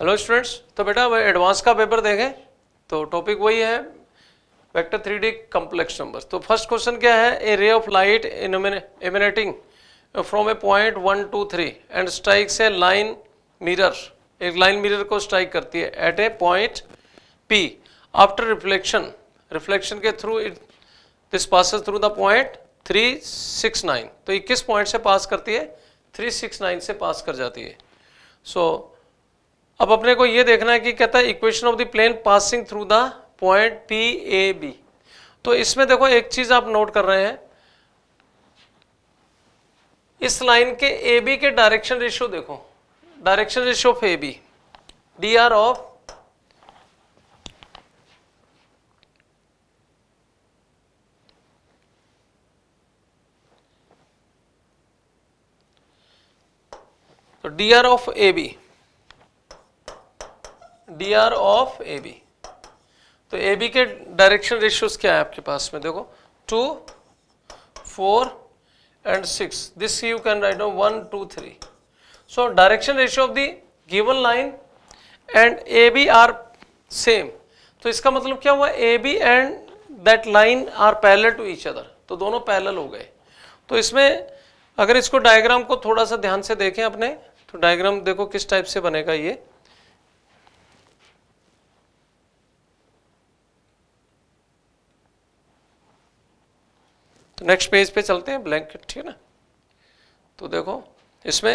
Hello students तो बेटा advance का पेपर देखें तो टॉपिक वही है vector three D complex number तो फर्स्ट क्वेश्चन क्या है a ray of light emanating from a point one two three and strike से लाइन मिरर एक लाइन मिरर को स्ट्राइक करती है at a point P after reflection reflection के through it this pass through the point three six nine तो ये किस point से पास करती है थ्री सिक्स नाइन से पास कर जाती है सो so, अब अपने को ये देखना है कि कहता है equation of the plane passing through the point P A B तो इसमें देखो एक चीज आप नोट कर रहे हैं इस लाइन के ए बी के डायरेक्शन रेशियो देखो direction ratio of A B D R of तो D R of A B D R of A B तो ए बी के डायरेक्शन रेशियोज क्या है आपके पास में देखो two four and six this you can write no one two three so direction ratio of the given line and A B are same तो इसका मतलब क्या हुआ ए B and that line are parallel to each other तो दोनों parallel हो गए तो इसमें अगर इसको डायग्राम को थोड़ा सा ध्यान से देखें अपने तो डायग्राम देखो किस टाइप से बनेगा ये नेक्स्ट पेज पे चलते हैं ब्लैंकेट ठीक है ना तो देखो इसमें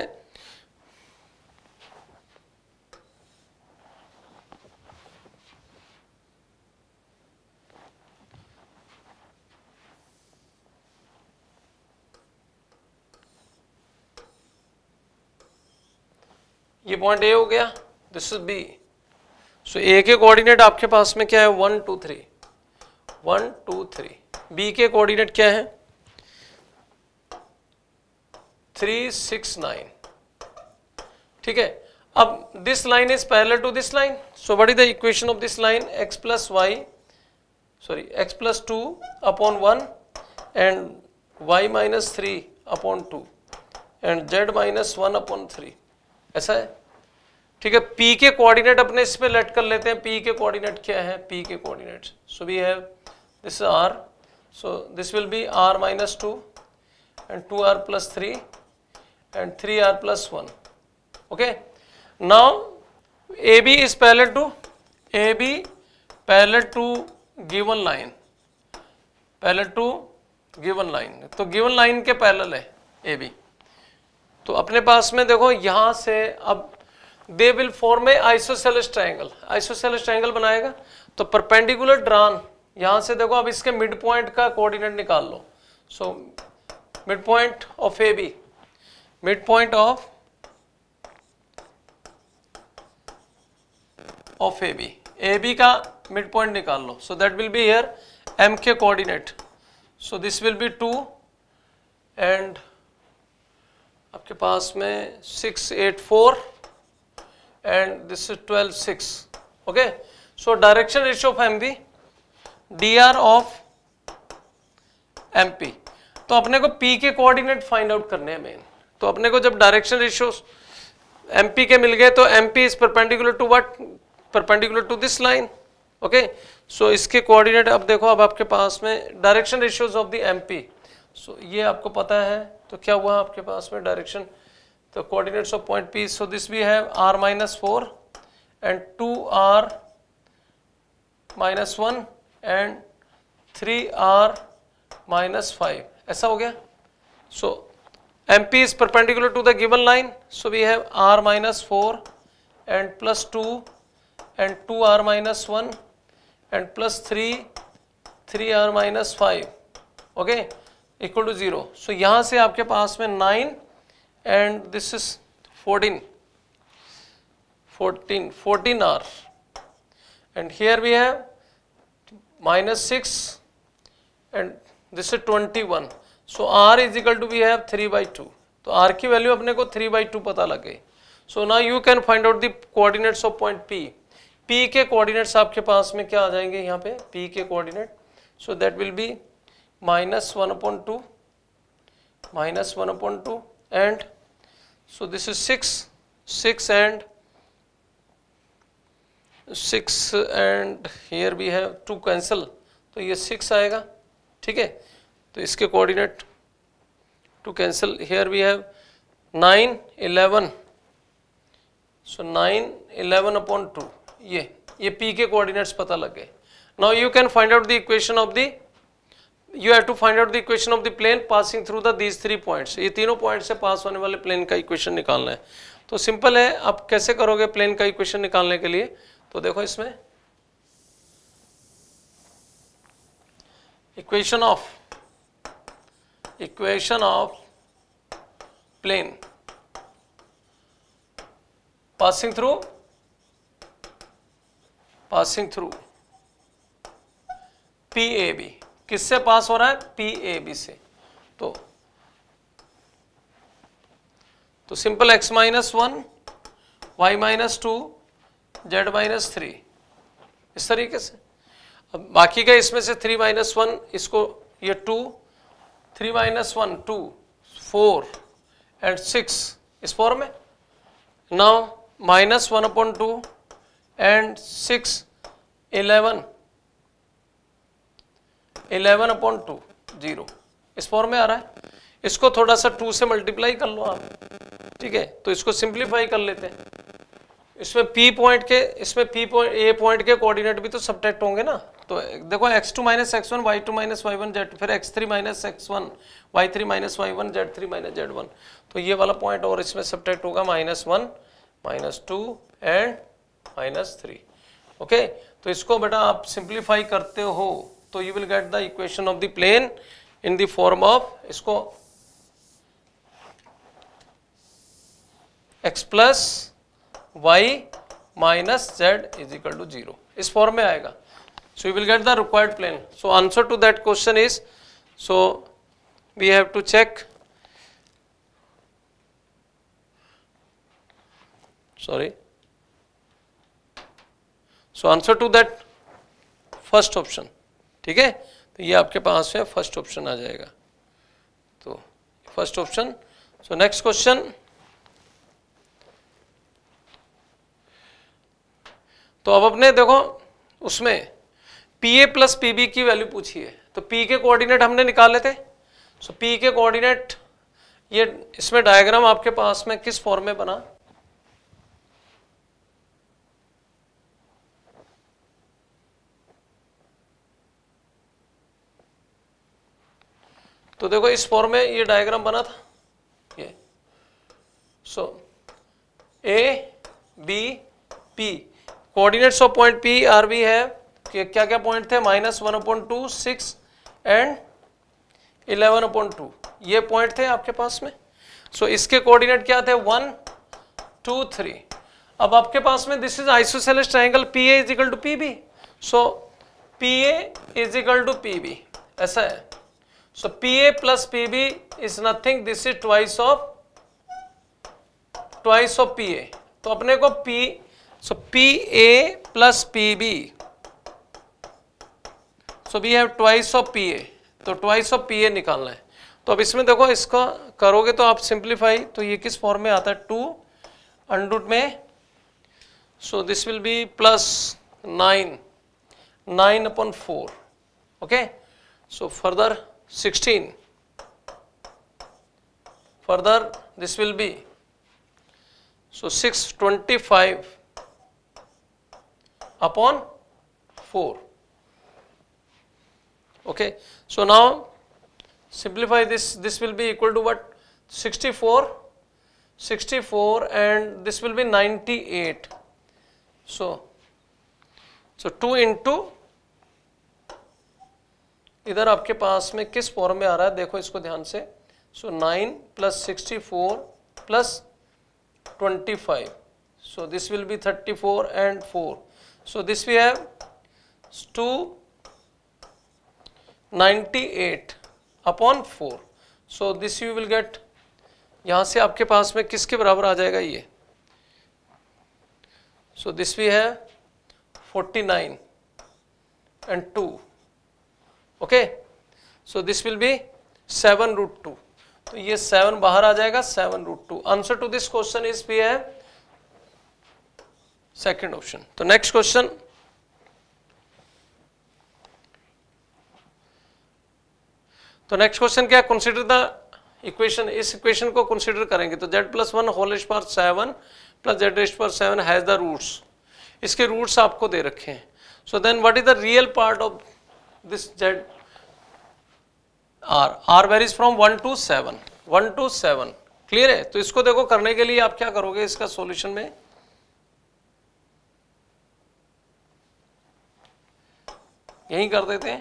ये पॉइंट ए हो गया this is B so A के कोऑर्डिनेट आपके पास में क्या है one two three one two three B के कोऑर्डिनेट क्या है थ्री सिक्स नाइन ठीक है अब this line is parallel to this line so what is the equation of this line x plus y sorry x plus two upon one and y minus three upon two and z minus one upon three ऐसा है ठीक है p के coordinate अपने इस पे late कर लेते हैं p के कोऑर्डिनेट क्या है p के coordinate so we have this R so this will be r minus two and two R plus three and 3r plus 1. Okay. Now, AB is parallel to AB parallel to given line parallel to given line तो given line के parallel है AB तो अपने पास में देखो यहाँ से अब they will form a isosceles triangle isosceles triangle बनाएगा तो परपेंडिकुलर ड्रान यहाँ से देखो अब इसके मिड पॉइंट का कोऑर्डिनेट निकाल लो so mid point of A B mid point of of A B A B का मिड पॉइंट निकाल लो so that will be here M के coordinate so this will be two and आपके पास में six eight four and this is twelve six okay so direction ratio of M B D R of M P तो अपने को P के coordinate find out करने हैं main तो अपने को जब डायरेक्शन रेशियोस एम के मिल गए तो M P is perpendicular to what perpendicular to this line okay so इसके कोऑर्डिनेट अब देखो अब आपके पास में direction ratios of the M P so ये आपको पता है तो क्या हुआ आपके पास में डायरेक्शन तो coordinates of point P so this we have R minus four and two R minus one and three R minus five ऐसा हो गया सो so, MP is perpendicular to the given line. So, we have R minus 4 and plus 2 and 2 R minus 1 and plus 3, 3 R minus 5 okay, equal to 0. So, यहाँ से आपके पास में 9 and this is 14, 14, 14 R and here we have minus 6 and this is 21. So R is two we have three by two तो R की value अपने को three by two पता लगे सो ना you can find out the coordinates of point P P के coordinates आपके पास में क्या आ जाएंगे यहाँ पे पी के coordinate so that will be minus one upon two minus one upon two and so this is six six and six and here we have to cancel तो ये सिक्स आएगा ठीक है तो इसके coordinate to cancel here we have nine eleven so nine eleven upon two ये ये P के कोऑर्डिनेट्स पता लग गए now you can find out the equation of the you have to find out the equation of the plane passing through the these three points ये तीनों point से पास होने वाले प्लेन का इक्वेशन निकालना है तो सिंपल है आप कैसे करोगे प्लेन का इक्वेशन निकालने के लिए तो देखो इसमें equation of equation of plane passing through passing through PAB किससे पास हो रहा है PAB से तो तो simple x minus one Y minus two Z minus three इस तरीके से अब बाकी का इसमें से थ्री माइनस वन इसको ये two three minus one two four and six इस फोर में now minus one upon two and six eleven eleven upon two zero इस फॉर्म में आ रहा है इसको थोड़ा सा टू से मल्टीप्लाई कर लो आप ठीक है तो इसको सिंप्लीफाई कर लेते हैं इसमें पी पॉइंट के इसमें पी पॉइंट ए पॉइंट के कोऑर्डिनेट भी तो सब्ट्रैक्ट होंगे ना तो देखो x two minus x one y two minus y one z फिर x three minus x one y three minus y one z three minus Z one तो ये वाला पॉइंट और इसमें सब्ट्रैक्ट होगा minus one minus two and minus three okay तो इसको बेटा आप सिंप्लीफाई करते हो तो you will get the equation of the plane in the form of इसको x plus y minus z is equal to zero इस फॉर्म में आएगा so you will get the required plane so answer to that question is so we have to check sorry so answer to that first option ठीक है तो ये आपके पास है first option आ जाएगा तो first option so next question तो अब अपने देखो उसमें P A plus P B की वैल्यू पूछी है तो पी के कोऑर्डिनेट हमने निकाले थे सो पी के कोऑर्डिनेट ये इसमें डायग्राम आपके पास में किस फॉर्म में बना तो देखो इस फॉर्म में ये डायग्राम बना था ये so A B P coordinates of point P are we है कि क्या क्या पॉइंट थे minus one upon two six and eleven upon two ये पॉइंट थे आपके पास में सो so, इसके कोऑर्डिनेट क्या थे वन टू थ्री अब आपके पास में this is isosceles triangle P A is equal to P B so P A is equal to P B ऐसा है so P A plus P B is nothing this is twice of twice of P A तो अपने को P So PA plus PB. So we have twice of PA. तो twice of PA निकालना है तो अब इसमें देखो इसको करोगे तो आप सिंप्लीफाई तो ये किस फॉर्म में आता है टू अंडरूट में so this will be plus nine nine upon four okay so further sixteen further this will be so six twenty five upon 4. Okay. So, now simplify this, this will be equal to what 64, 64 and this will be 98. So, so 2 into इधर आपके पास में किस form में आ रहा है देखो इसको ध्यान से so nine plus sixty four plus twenty five so this will be thirty four and four So, this we have 298 upon 4. So, this you will get यहां से आपके पास में किसके बराबर आ जाएगा ये सो दिस वी है 49 and 2 okay so this will be 7 root two तो ये 7 बाहर आ जाएगा 7 root two answer to this question is we है सेकेंड ऑप्शन तो नेक्स्ट क्वेश्चन तो नेक्स्ट क्वेश्चन क्या कंसीडर द इक्वेशन इस इक्वेशन को कंसीडर करेंगे तो z plus one whole raise power seven plus z raised power seven has the roots इसके roots आपको दे रखे हैं so then what is the real part of this z r r varies from one to seven one to seven clear है तो इसको देखो करने के लिए आप क्या करोगे इसका सोल्यूशन में यही कर देते हैं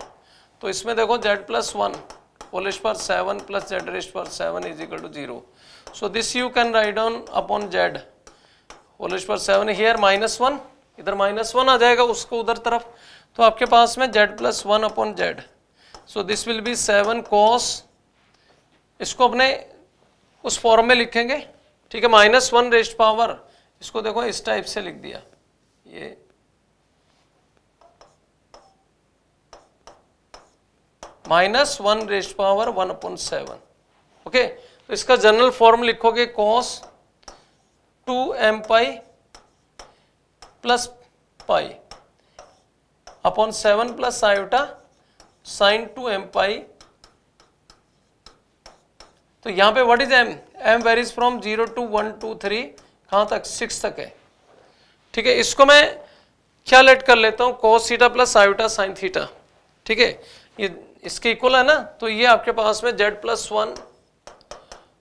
तो इसमें देखो जेड प्लस वन पोलिश power seven plus z raise power seven is equal to zero so this you can write down upon z पोलिश power seven here minus one इधर माइनस वन आ जाएगा उसको उधर तरफ तो आपके पास में z plus one upon z so this will be seven cos इसको अपने उस फॉर्म में लिखेंगे ठीक है माइनस वन रेस्ट पावर इसको देखो इस टाइप से लिख दिया ये minus one raised power one upon seven okay तो इसका जनरल फॉर्म लिखोगे cos two m pi plus pi upon seven plus iota sine two m pi तो यहां पे what is m m varies from zero to one two three कहां तक six तक है ठीक है इसको मैं क्या लेट कर लेता हूं cos theta plus iota sine theta ठीक है ये इसके इक्वल है ना तो ये आपके पास में z plus one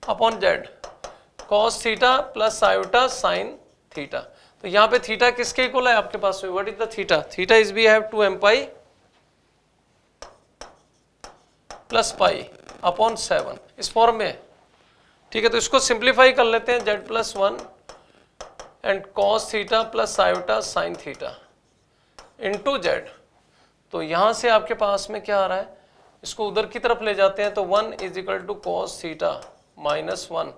upon z cos theta plus iota sine theta तो यहां पे थीटा किसके इक्वल है आपके पास में what is the theta theta is be have two m pi plus pi upon seven इस फॉर्म में ठीक है तो इसको सिंप्लीफाई कर लेते हैं z plus one and cos theta plus iota sine theta into z तो यहां से आपके पास में क्या आ रहा है इसको उधर की तरफ ले जाते हैं तो one is equal to cos theta minus one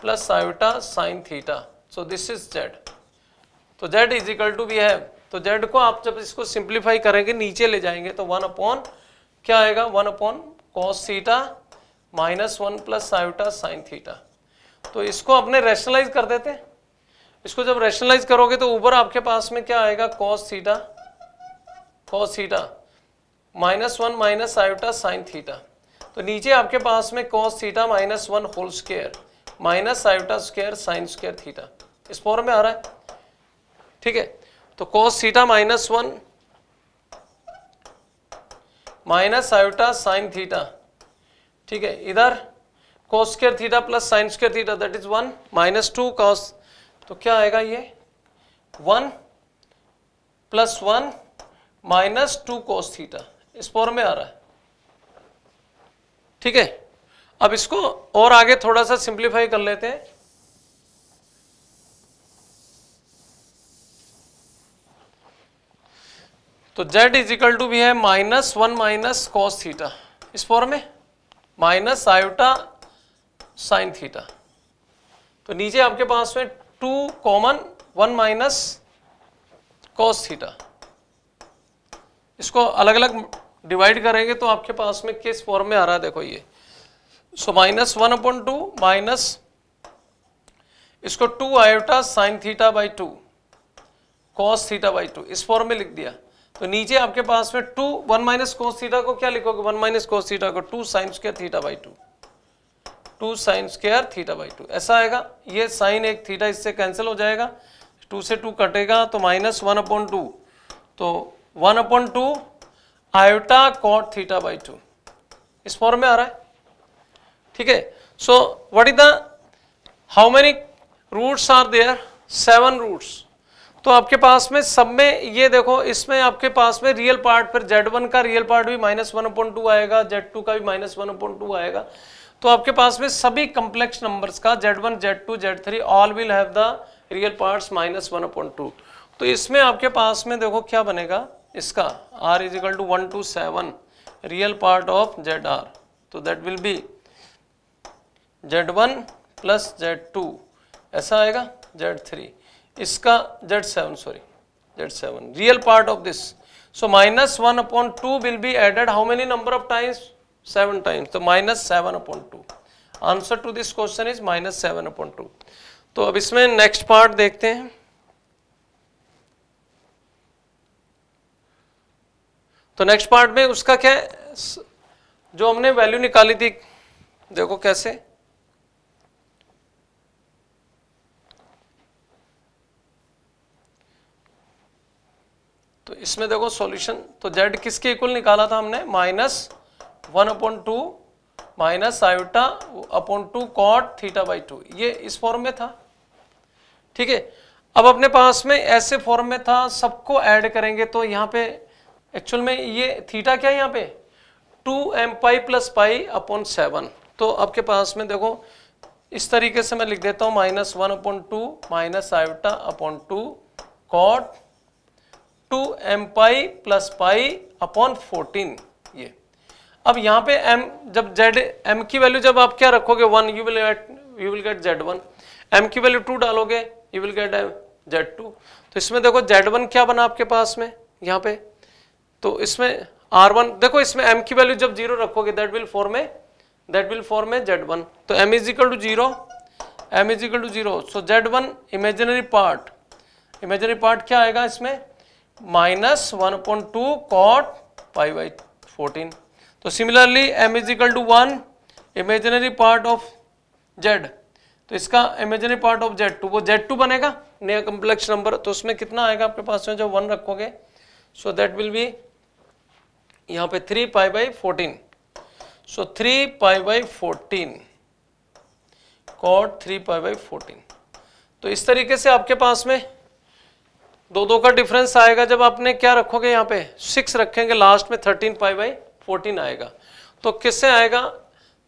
plus iota sine theta so this is z तो जेड इज इक्वल टू भी है तो जेड को आप जब इसको सिंप्लीफाई करेंगे नीचे ले जाएंगे तो वन अपॉन क्या आएगा one upon cos theta minus one plus iota sine theta तो इसको अपने रैशनलाइज कर देते हैं इसको जब रैशनलाइज करोगे तो ऊपर आपके पास में क्या आएगा cos theta cos theta minus one minus iota sine theta तो नीचे आपके पास में cos theta minus one whole square minus iota square sine square theta इस फॉर्म में आ रहा है ठीक है तो cos theta minus one minus iota sine theta ठीक है इधर cos square theta plus sine square theta that is one minus two cos तो क्या आएगा ये one plus one minus two cos theta इस में आ रहा है ठीक है अब इसको और आगे थोड़ा सा सिंप्लीफाई कर लेते हैं तो z इज टू भी है minus one minus cos theta इस फॉर्म में माइनस आयोटा साइन थीटा तो नीचे आपके पास में two common one minus cos theta इसको अलग अलग डिवाइड करेंगे तो आपके पास में किस फॉर्म में आ रहा है देखो ये so minus one upon two minus इसको two iota sine theta by two cos theta by two इस फॉर्म में लिख दिया तो नीचे आपके पास में two one minus cos theta को क्या लिखोगे वन माइनस कोस थीटा को two sine square theta by two two sine square theta by two ऐसा आएगा ये साइन एक थीटा इससे कैंसिल हो जाएगा टू से टू कटेगा तो माइनस वन अपॉन टू तो one upon two iota cot theta by two इस फॉर्म में आ रहा है ठीक है so what is the how many roots are there seven roots तो आपके पास में सब में ये देखो इसमें आपके पास में रियल पार्ट फिर जेड वन का रियल पार्ट भी माइनस वन पॉइंट टू आएगा जेड टू का भी माइनस वन पॉइंट टू आएगा तो आपके पास में सभी कम्प्लेक्स नंबर्स का z one Z two Z three all will have the real parts minus one point two तो इसमें आपके पास में देखो क्या बनेगा इसका r is equal to one to seven real part of z r तो that will be z one plus Z two ऐसा आएगा जेड थ्री इसका z seven sorry z seven real part of this so minus one upon two will be added how many number of times seven times तो minus seven upon two answer to this question is minus seven upon two तो अब इसमें next part देखते हैं तो next part में उसका क्या है जो हमने वैल्यू निकाली थी देखो कैसे तो इसमें देखो सॉल्यूशन तो z किसके इक्वल निकाला था हमने minus one upon two minus iota upon two cot theta by two ये इस फॉर्म में था ठीक है अब अपने पास में ऐसे फॉर्म में था सबको ऐड करेंगे तो यहां पे एक्चुअल में ये थीटा क्या है यहाँ पे two m pi plus pi upon seven तो आपके पास में देखो इस तरीके से मैं लिख देता हूँ minus one upon two minus iota upon two cot two m pi plus pi upon fourteen ये अब यहाँ पे m जब z m की वैल्यू जब आप क्या रखोगे one you will get you will get z one m की वैल्यू टू डालोगे you will get z two तो इसमें देखो जेड वन क्या बना आपके पास में यहाँ पे तो इसमें आर वन देखो इसमें एम की वैल्यू जब जीरो रखोगे that will form a that will form a z one तो m is equal to zero m is equal to zero so z one imaginary part imaginary part क्या आएगा इसमें minus one point two cot pi by fourteen तो similarly m is equal to one imaginary part of z तो इसका imaginary part of Z two वो z two बनेगा नया complex number तो उसमें कितना आएगा आपके पास में जब वन रखोगे सो दैट विल बी यहां पे three pi by fourteen so three pi by fourteen cot three pi by fourteen तो इस तरीके से आपके पास में दो दो का डिफरेंस आएगा जब आपने क्या रखोगे यहां पे सिक्स रखेंगे लास्ट में थर्टीन पाई बाई फोर्टीन आएगा तो किससे आएगा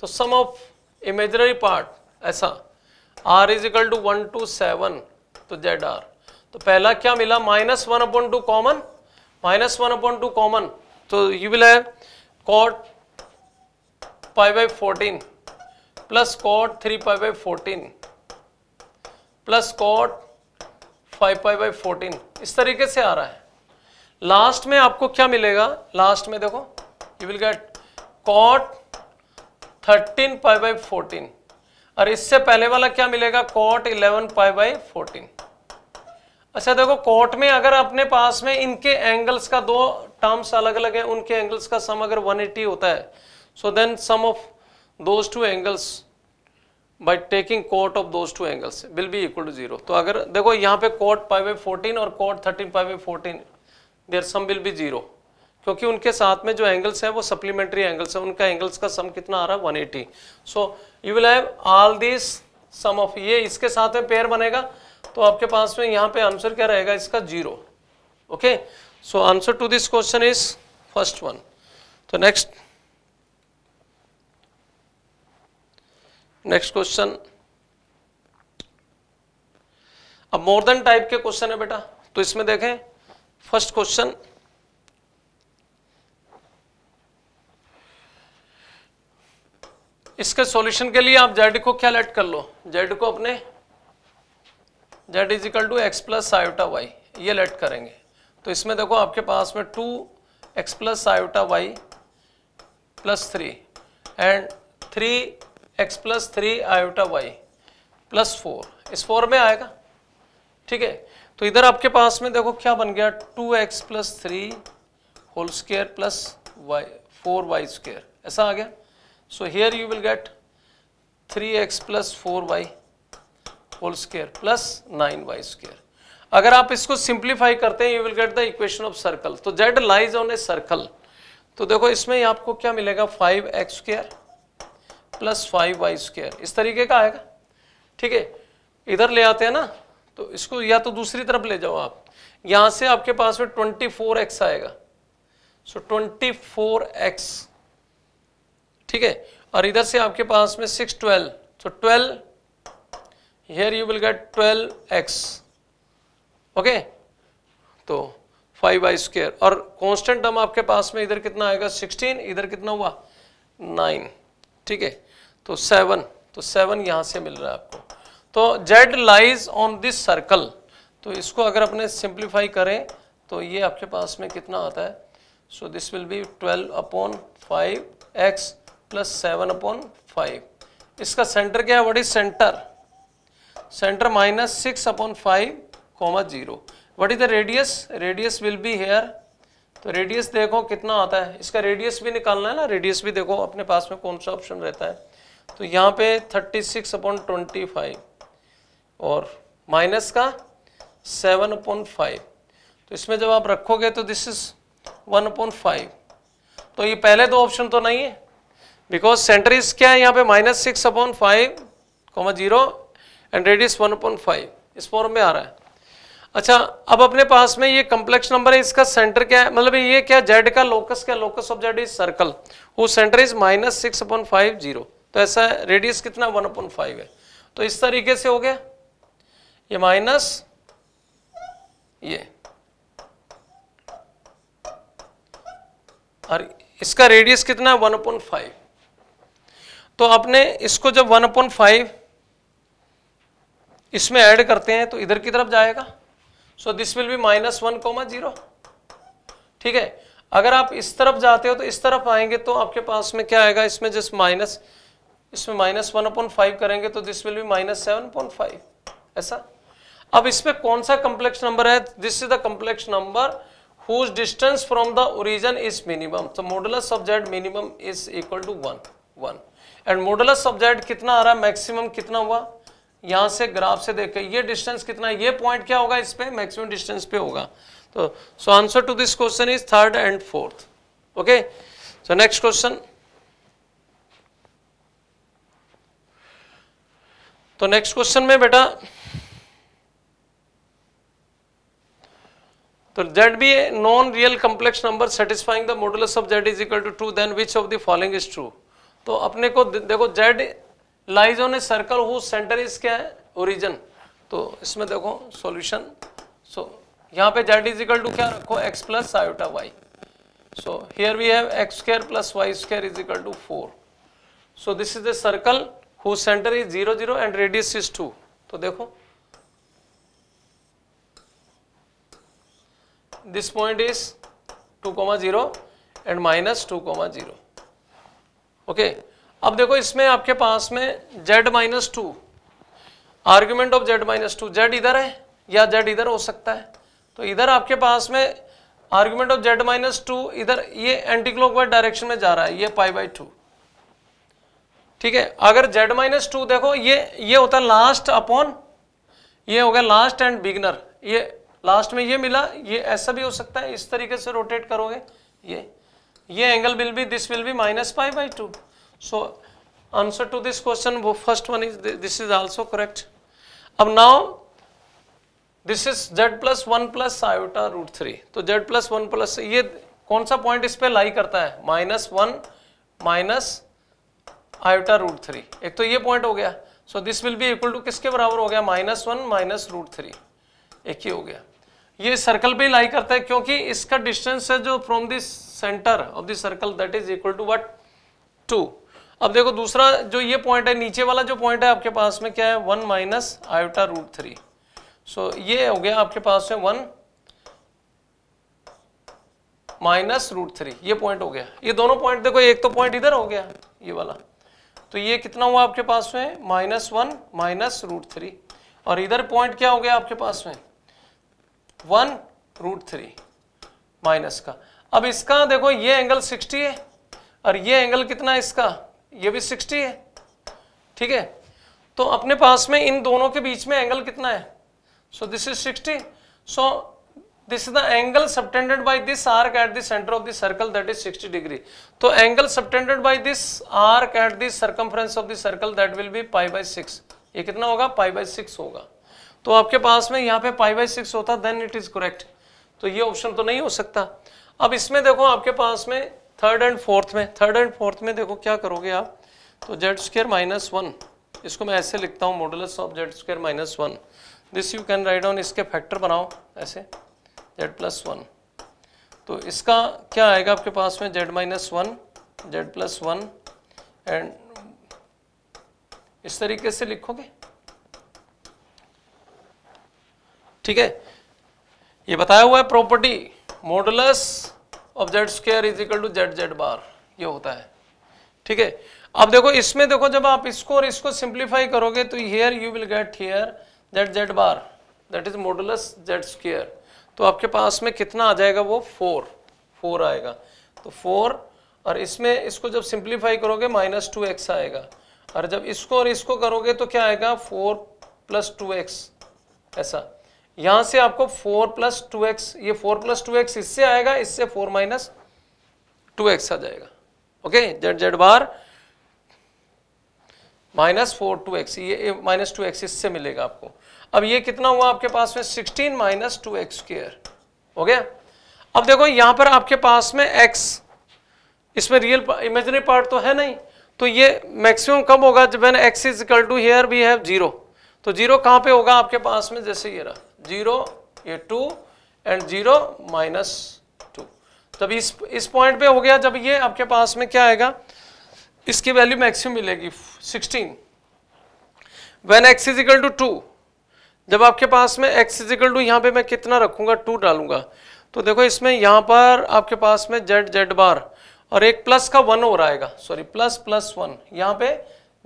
तो सम ऑफ इमेजनरी पार्ट ऐसा r is equal to one to seven तो जेड आर तो पहला क्या मिला minus one upon two common minus one upon two common तो you will have cot pi by fourteen plus cot three pi by fourteen plus cot five pi by fourteen इस तरीके से आ रहा है लास्ट में आपको क्या मिलेगा लास्ट में देखो you will get cot thirteen pi by fourteen और इससे पहले वाला क्या मिलेगा cot eleven pi by fourteen अच्छा देखो कॉट में अगर अपने पास में इनके एंगल्स का दो टर्म्स अलग अलग हैं उनके एंगल्स का सम अगर 180 होता है so then sum of those two angles by taking cot of those two angles will be equal to zero तो अगर देखो यहाँ पे कोट पाई बाई फोर्टीन और cot thirteen pi by fourteen their sum will be zero क्योंकि उनके साथ में जो एंगल्स हैं वो सप्लीमेंट्री एंगल्स हैं उनका एंगल्स का सम कितना आ रहा है one eighty so you will have all this sum of ये इसके साथ में पेयर बनेगा तो आपके पास में यहाँ पे आंसर क्या रहेगा इसका zero okay okay? So answer to this question is first one. So next, next question. अब मोर देन टाइप के क्वेश्चन है बेटा तो इसमें देखें फर्स्ट क्वेश्चन इसके सॉल्यूशन के लिए आप जेड को क्या लेट कर लो जेड को अपने z is equal to x plus iota y ये लेट करेंगे तो इसमें देखो आपके पास में two x plus iota y plus three and three x plus three iota y plus four इस फोर में आएगा ठीक है तो इधर आपके पास में देखो क्या बन गया two x plus three whole square plus y four y square ऐसा आ गया so here you will get three x plus four y whole square plus nine y square अगर आप इसको सिंप्लीफाई करते हैं you will get the equation of circle तो z lies on a circle तो देखो इसमें आपको क्या मिलेगा five x square plus five y square इस तरीके का आएगा ठीक है इधर ले आते हैं ना तो इसको या तो दूसरी तरफ ले जाओ आप यहां से आपके पास में ट्वेंटी फोर एक्स आएगा सो ट्वेंटी फोर एक्स ठीक है और इधर से आपके पास में six twelve so twelve here you will get twelve x okay तो फाइव बाई स्क्वेयर और कांस्टेंट टर्म आपके पास में इधर कितना आएगा सिक्सटीन इधर कितना हुआ नाइन ठीक है तो सेवन तो सेवन यहां से मिल रहा है आपको तो z lies on this circle तो इसको अगर अपने सिंप्लीफाई करें तो ये आपके पास में कितना आता है so this will be twelve upon five x plus seven upon five इसका सेंटर क्या है what is centre centre minus six upon five comma zero what is the radius radius will be here तो radius देखो कितना आता है इसका radius भी निकालना है ना रेडियस भी देखो अपने पास में कौन सा ऑप्शन रहता है तो यहाँ पे thirty six upon twenty five और माइनस का सेवन पॉइंट फाइव तो इसमें जब आप रखोगे तो this is one point five तो ये पहले दो ऑप्शन तो नहीं है बिकॉज सेंटर इज क्या है यहाँ पे minus six upon five comma zero and radius one point five इस फॉर्म में आ रहा है अच्छा अब अपने पास में ये कम्प्लेक्स नंबर है इसका सेंटर क्या है मतलब ये क्या जेड का लोकस क्या locus of z is circle वो centre is minus six upon five zero तो ऐसा रेडियस कितना वन अपॉन फाइव है तो इस तरीके से हो गया ये माइनस ये और इसका रेडियस कितना है वन अपॉइंट फाइव तो आपने इसको जब वन अपॉइंट फाइव इसमें ऐड करते हैं तो इधर की तरफ जाएगा so this will be minus one comma zero ठीक है अगर आप इस तरफ जाते हो तो इस तरफ आएंगे तो आपके पास में क्या आएगा इसमें जिस माइनस इसमें माइनस वन अपॉइंट फाइव करेंगे तो this will be minus seven point five ऐसा अब इसमें कौन सा कम्प्लेक्स नंबर है this is the complex number whose distance from the origin is minimum तो modulus of z minimum is equal to one 1 and modulus of z कितना आ रहा है मैक्सिमम कितना हुआ यहां से ग्राफ से देख ये डिस्टेंस कितना ये पॉइंट क्या होगा इस पर मैक्सिमम डिस्टेंस पे होगा तो so answer to this question is third and fourth okay so next question तो नेक्स्ट क्वेश्चन में बेटा तो z be a non real complex number satisfying the modulus of z is equal to two then which of the following is true तो अपने को देखो z lies on a circle whose centre is क्या है origin तो इसमें देखो solution so so, यहाँ पे जेड इज इक्वल टू क्या रखो x plus iota y so here we have x square plus y square is equal to four so this is a circle whose centre is zero zero and radius is two तो देखो this point is 2 comma 0 and minus 2 comma 0 okay अब देखो इसमें आपके पास में z minus two argument of z minus two z इधर है या जेड इधर हो सकता है तो इधर आपके पास में argument of z minus two इधर ये एंटी क्लॉकवाइज डायरेक्शन में जा रहा है ये पाई बाई टू ठीक है अगर जेड माइनस टू देखो ये ये होता है लास्ट अपॉन ये हो गया लास्ट एंड बिगनर ये लास्ट में ये मिला ये ऐसा भी हो सकता है इस तरीके से रोटेट करोगे ये ये angle will be this will be minus pi by two So answer to this question, first one is this is also correct. Ab now this is z plus one प्लस iota रूट थ्री तो z plus 1 plus ye kaun sa point is pe lie karta hai minus 1 minus iota root three एक तो ye point हो गया so this will be equal to किसके बराबर हो गया minus one minus root three एक ही हो गया ये सर्कल पे लाई करता है क्योंकि इसका डिस्टेंस है जो from this centre of this circle that is equal to what two अब देखो दूसरा जो ये पॉइंट है नीचे वाला जो पॉइंट है आपके पास में क्या है one minus iota root three सो ये हो गया आपके पास में वन माइनस रूट थ्री ये पॉइंट हो गया ये दोनों पॉइंट देखो एक तो पॉइंट इधर हो गया ये वाला तो ये कितना हुआ आपके पास में minus one minus root three और इधर पॉइंट क्या हो गया आपके पास में वन रूट थ्री माइनस का अब इसका देखो ये एंगल सिक्सटी है और ये एंगल कितना है इसका ये भी सिक्सटी है ठीक है तो अपने पास में इन दोनों के बीच में एंगल कितना है so this is sixty so this is the angle subtended by this arc at the centre of the circle that is sixty degree तो angle subtended by this arc at the circumference of the circle that will be pi by six ये कितना होगा पाई by six होगा तो आपके पास में यहाँ पे पाई बाई सिक्स होता देन इट इज करेक्ट तो ये ऑप्शन तो नहीं हो सकता अब इसमें देखो आपके पास में थर्ड एंड फोर्थ में थर्ड एंड फोर्थ में देखो क्या करोगे आप तो जेड स्क्र माइनस वन इसको मैं ऐसे लिखता हूँ model of Z square minus one this you can write on इसके फैक्टर बनाओ ऐसे जेड प्लस वन तो इसका क्या आएगा आपके पास में z minus one z plus one and इस तरीके से लिखोगे ठीक है ये बताया हुआ है property modulus of Z square is equal to z z bar ये होता है ठीक है अब देखो इसमें देखो जब आप इसको और इसको सिंप्लीफाई करोगे तो here you will get here z z bar that is modulus z square तो आपके पास में कितना आ जाएगा वो फोर फोर आएगा तो फोर और इसमें इसको जब सिंप्लीफाई करोगे माइनस टू एक्स आएगा और जब इसको और इसको करोगे तो क्या आएगा फोर प्लस टू एक्स ऐसा यहां से आपको फोर प्लस टू एक्स ये फोर प्लस टू एक्स इससे आएगा इससे फोर माइनस टू एक्स आ जाएगा okay z z bar minus four two x ये माइनस टू एक्स इससे मिलेगा आपको अब ये कितना हुआ आपके पास में सिक्सटीन माइनस टू एक्स हो गया अब देखो यहां पर आपके पास में एक्स इसमें रियल इमेजनरी पार्ट तो है नहीं तो ये मैक्सिमम कब होगा जब मैंने x is equal to here भी है जीरो तो जीरो कहां पे होगा आपके पास में जैसे ये रहा ज़ीरो ये two and zero minus two तब इस इस पॉइंट पे हो गया जब ये आपके पास में क्या आएगा इसकी वैल्यू मैक्सिमम मिलेगी sixteen when x is equal to two जब आपके पास में एक्स इज इजिकल टू यहाँ पे मैं कितना रखूंगा टू डालूंगा तो देखो इसमें यहाँ पर आपके पास में जेड जेड बार और एक प्लस का वन और आएगा सॉरी प्लस प्लस वन यहाँ पे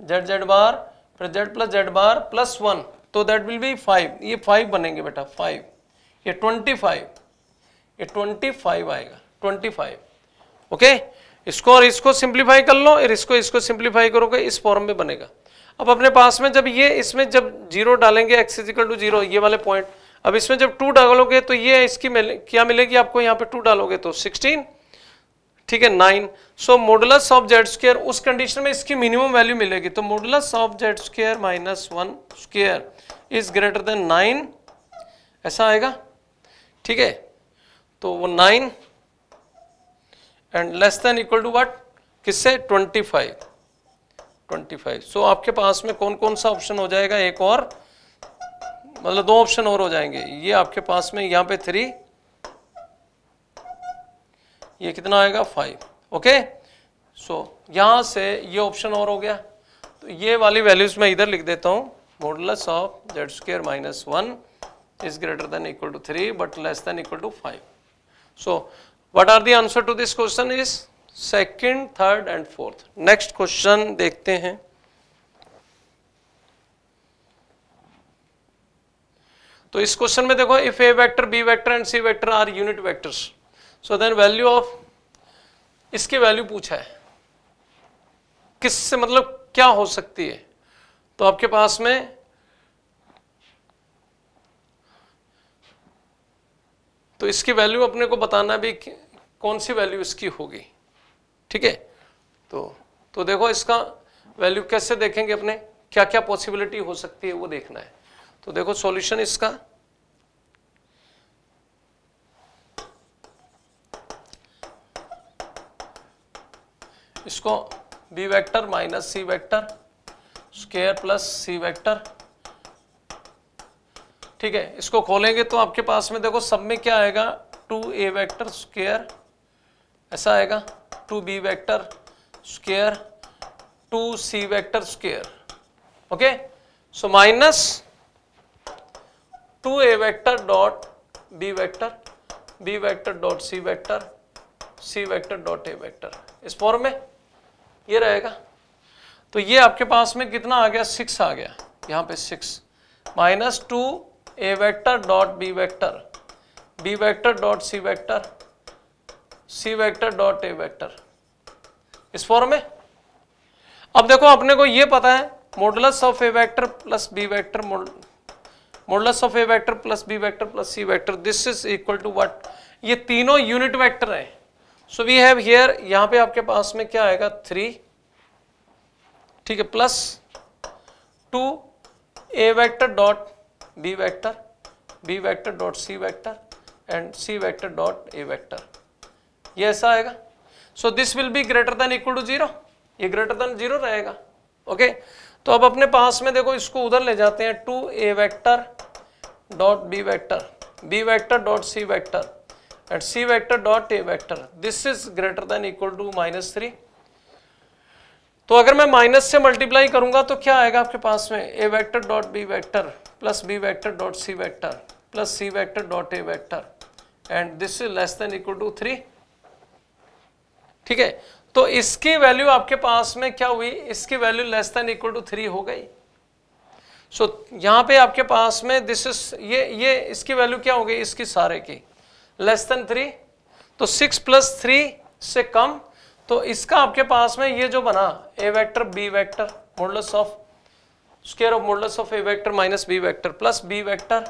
जेड जेड बार फिर z plus z bar plus one तो दैट विल बी फाइव ये फाइव बनेंगे बेटा फाइव ये ट्वेंटी फाइव ये ट्वेंटी फाइव आएगा ट्वेंटी फाइव ओके इसको और इसको सिंप्लीफाई कर लो और इसको इसको सिंप्लीफाई करोगे इस फॉर्म में बनेगा अब अपने पास में जब ये इसमें जब जीरो डालेंगे एक्स इजिकल टू जीरो ये वाले पॉइंट अब इसमें जब टू डालोगे तो ये इसकी मिले, क्या मिलेगी आपको यहाँ पे टू डालोगे तो सिक्सटीन ठीक है nine so modulus of Z square उस कंडीशन में इसकी मिनिमम वैल्यू मिलेगी तो modulus of Z square minus one square is greater than nine ऐसा आएगा ठीक है तो वो nine and less than equal to what किससे twenty five twenty five so आपके पास में कौन कौन सा ऑप्शन हो जाएगा एक और मतलब दो ऑप्शन और हो जाएंगे ये आपके पास में यहां पे थ्री ये कितना आएगा फाइव ओके सो यहां से ये ऑप्शन और हो गया तो ये वाली वैल्यूज मैं इधर लिख देता हूं modulus of z square minus 1 is greater than equal to 3 but less than equal to 5. So, what are the answer to this question is second, third and fourth. Next question देखते हैं तो इस question में देखो if a vector B vector and C vector are unit vectors so then value of इसकी value पूछा है किससे मतलब क्या हो सकती है तो आपके पास में तो इसकी वैल्यू अपने को बताना भी कौन सी वैल्यू इसकी होगी ठीक है तो तो देखो इसका वैल्यू कैसे देखेंगे अपने क्या क्या पॉसिबिलिटी हो सकती है वो देखना है तो देखो सॉल्यूशन इसका इसको बी वेक्टर माइनस सी vector square plus c vector ठीक है इसको खोलेंगे तो आपके पास में देखो सब में क्या आएगा टू ए वैक्टर स्केयर ऐसा आएगा two b vector square two c vector square okay so minus two a vector dot B vector b vector dot C vector c vector dot A vector इस form में ये रहेगा तो ये आपके पास में कितना आ गया सिक्स आ गया यहाँ पे six minus two a vector dot B vector b vector dot C vector c vector dot A vector इस फॉर्म में अब देखो अपने को ये पता है modulus of A vector plus B vector modulus of A vector plus B vector plus C vector this is equal to what ये तीनों यूनिट वैक्टर है सो वी हैव हियर यहाँ पे आपके पास में क्या आएगा थ्री ठीक है plus two a vector dot B vector b vector dot C vector and c vector dot A vector ये ऐसा आएगा so this will be greater than equal to zero ये ग्रेटर देन जीरो रहेगा okay तो अब अपने पास में देखो इसको उधर ले जाते हैं two a vector dot B vector b vector dot C vector and c vector dot A vector this is greater than equal to minus three तो अगर मैं माइनस से मल्टीप्लाई करूंगा तो क्या आएगा आपके पास में ए vector dot B vector plus B vector dot C vector plus C vector dot A vector and this is less than equal to three ठीक है तो इसकी वैल्यू आपके पास में क्या हुई इसकी value less than equal to three हो गई सो so, यहां पे आपके पास में दिस इज ये ये इसकी वैल्यू क्या हो गई इसकी सारे की लेस देन थ्री तो सिक्स प्लस थ्री से कम तो इसका आपके पास में ये जो बना A vector B vector modulus of square of modulus of A vector minus B vector plus B vector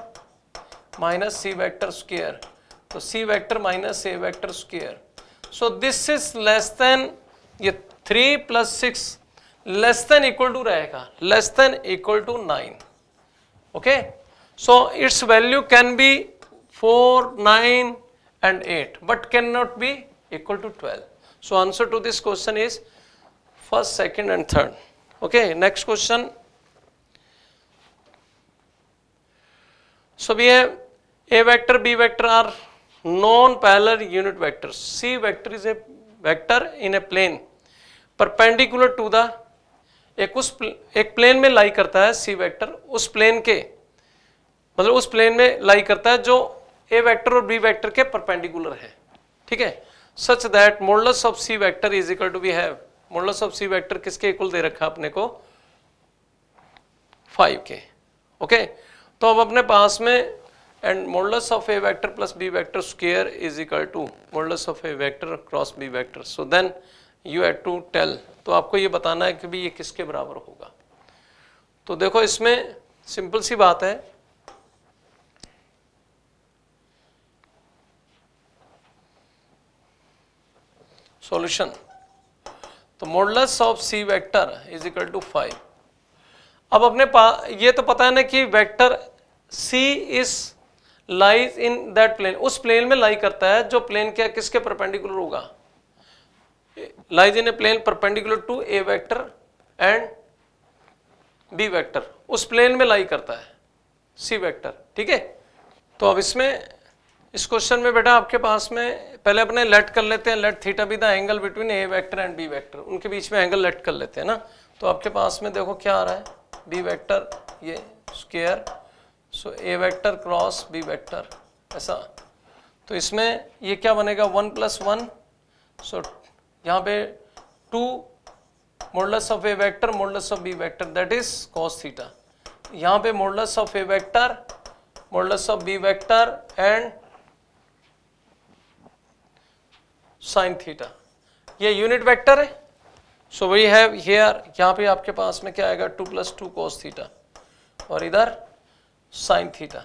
minus C vector square तो C vector minus A vector square so this is less than ये three plus six less than equal to रहेगा less than equal to nine okay so it's value can be four nine and eight but can not be equal to twelve So answer to this question is first, second and third. Okay, next question. So we have A vector, B vector are non-parallel unit vectors. C vector is a vector in a plane perpendicular to the एक उस एक plane में lie करता है C vector उस plane के मतलब उस प्लेन में लाई करता है जो ए वेक्टर और बी वेक्टर के परपेंडिकुलर है ठीक है such that modulus of C vector is equal to we have modulus of C vector किसके इक्वल दे रखा अपने को फाइव के ओके तो अब अपने पास में and modulus of A vector plus B vector square is equal to modulus of A vector cross B vector so then you had to tell तो आपको ये बताना है कि भी ये किसके बराबर होगा तो देखो इसमें सिंपल सी बात है सॉल्यूशन तो modulus of C vector is equal to five अब अपने पास ये तो पता है ना कि vector C is lies in that plane उस प्लेन में लाई करता है जो प्लेन क्या किसके परपेंडिकुलर होगा lies in a plane perpendicular to A vector and B vector उस प्लेन में लाई करता है सी वेक्टर ठीक है तो अब इसमें इस क्वेश्चन में बेटा आपके पास में पहले अपने लेट कर लेते हैं let theta be the angle between A vector and B vector उनके बीच में एंगल लेट कर लेते हैं ना तो आपके पास में देखो क्या आ रहा है बी वेक्टर ये square so A vector cross B vector ऐसा तो इसमें ये क्या बनेगा वन प्लस वन सो यहाँ पे two modulus of A vector modulus of B vector that is cos theta यहाँ पे modulus of A vector modulus of B vector and sine theta ये यूनिट वेक्टर है सो वी हैव हेयर यहाँ पे आपके पास में क्या आएगा two plus two cos theta और इधर साइन थीटा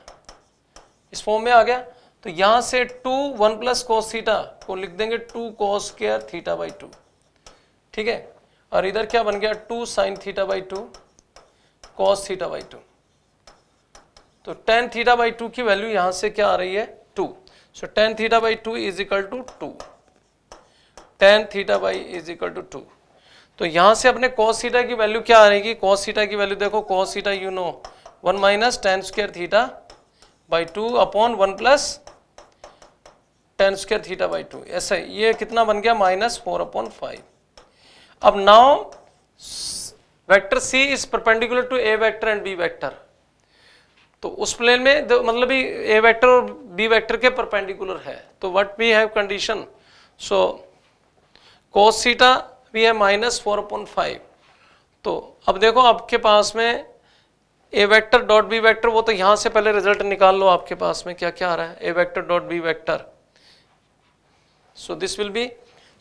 इस फॉर्म में आ गया तो यहाँ से two one plus cos theta को लिख देंगे two cos square theta by two ठीक है और इधर क्या बन गया two sine theta by two cos theta by two तो टेन थीटा बाई टू की वैल्यू यहाँ से क्या आ रही है two so tan theta by two is equal to two tan theta by is equal to two तो यहाँ से अपने कॉस थीटा की वैल्यू क्या आ रही है कॉस थीटा की वैल्यू देखो cos theta you know one minus tan square theta by two upon one plus tan square theta by two ऐसे ये कितना बन गया माइनस फोर अपॉन फाइव अब now vector C is perpendicular to A vector and B vector तो उस plane में मतलब ए वेक्टर और बी वेक्टर के परपेंडिकुलर है तो what we have condition so cos सीटा भी है माइनस फोर अपॉन फाइव तो अब देखो आपके पास में ए वेक्टर डॉट बी वेक्टर वो तो यहाँ से पहले रिजल्ट निकाल लो आपके पास में क्या क्या आ रहा है ए vector dot B vector so this will be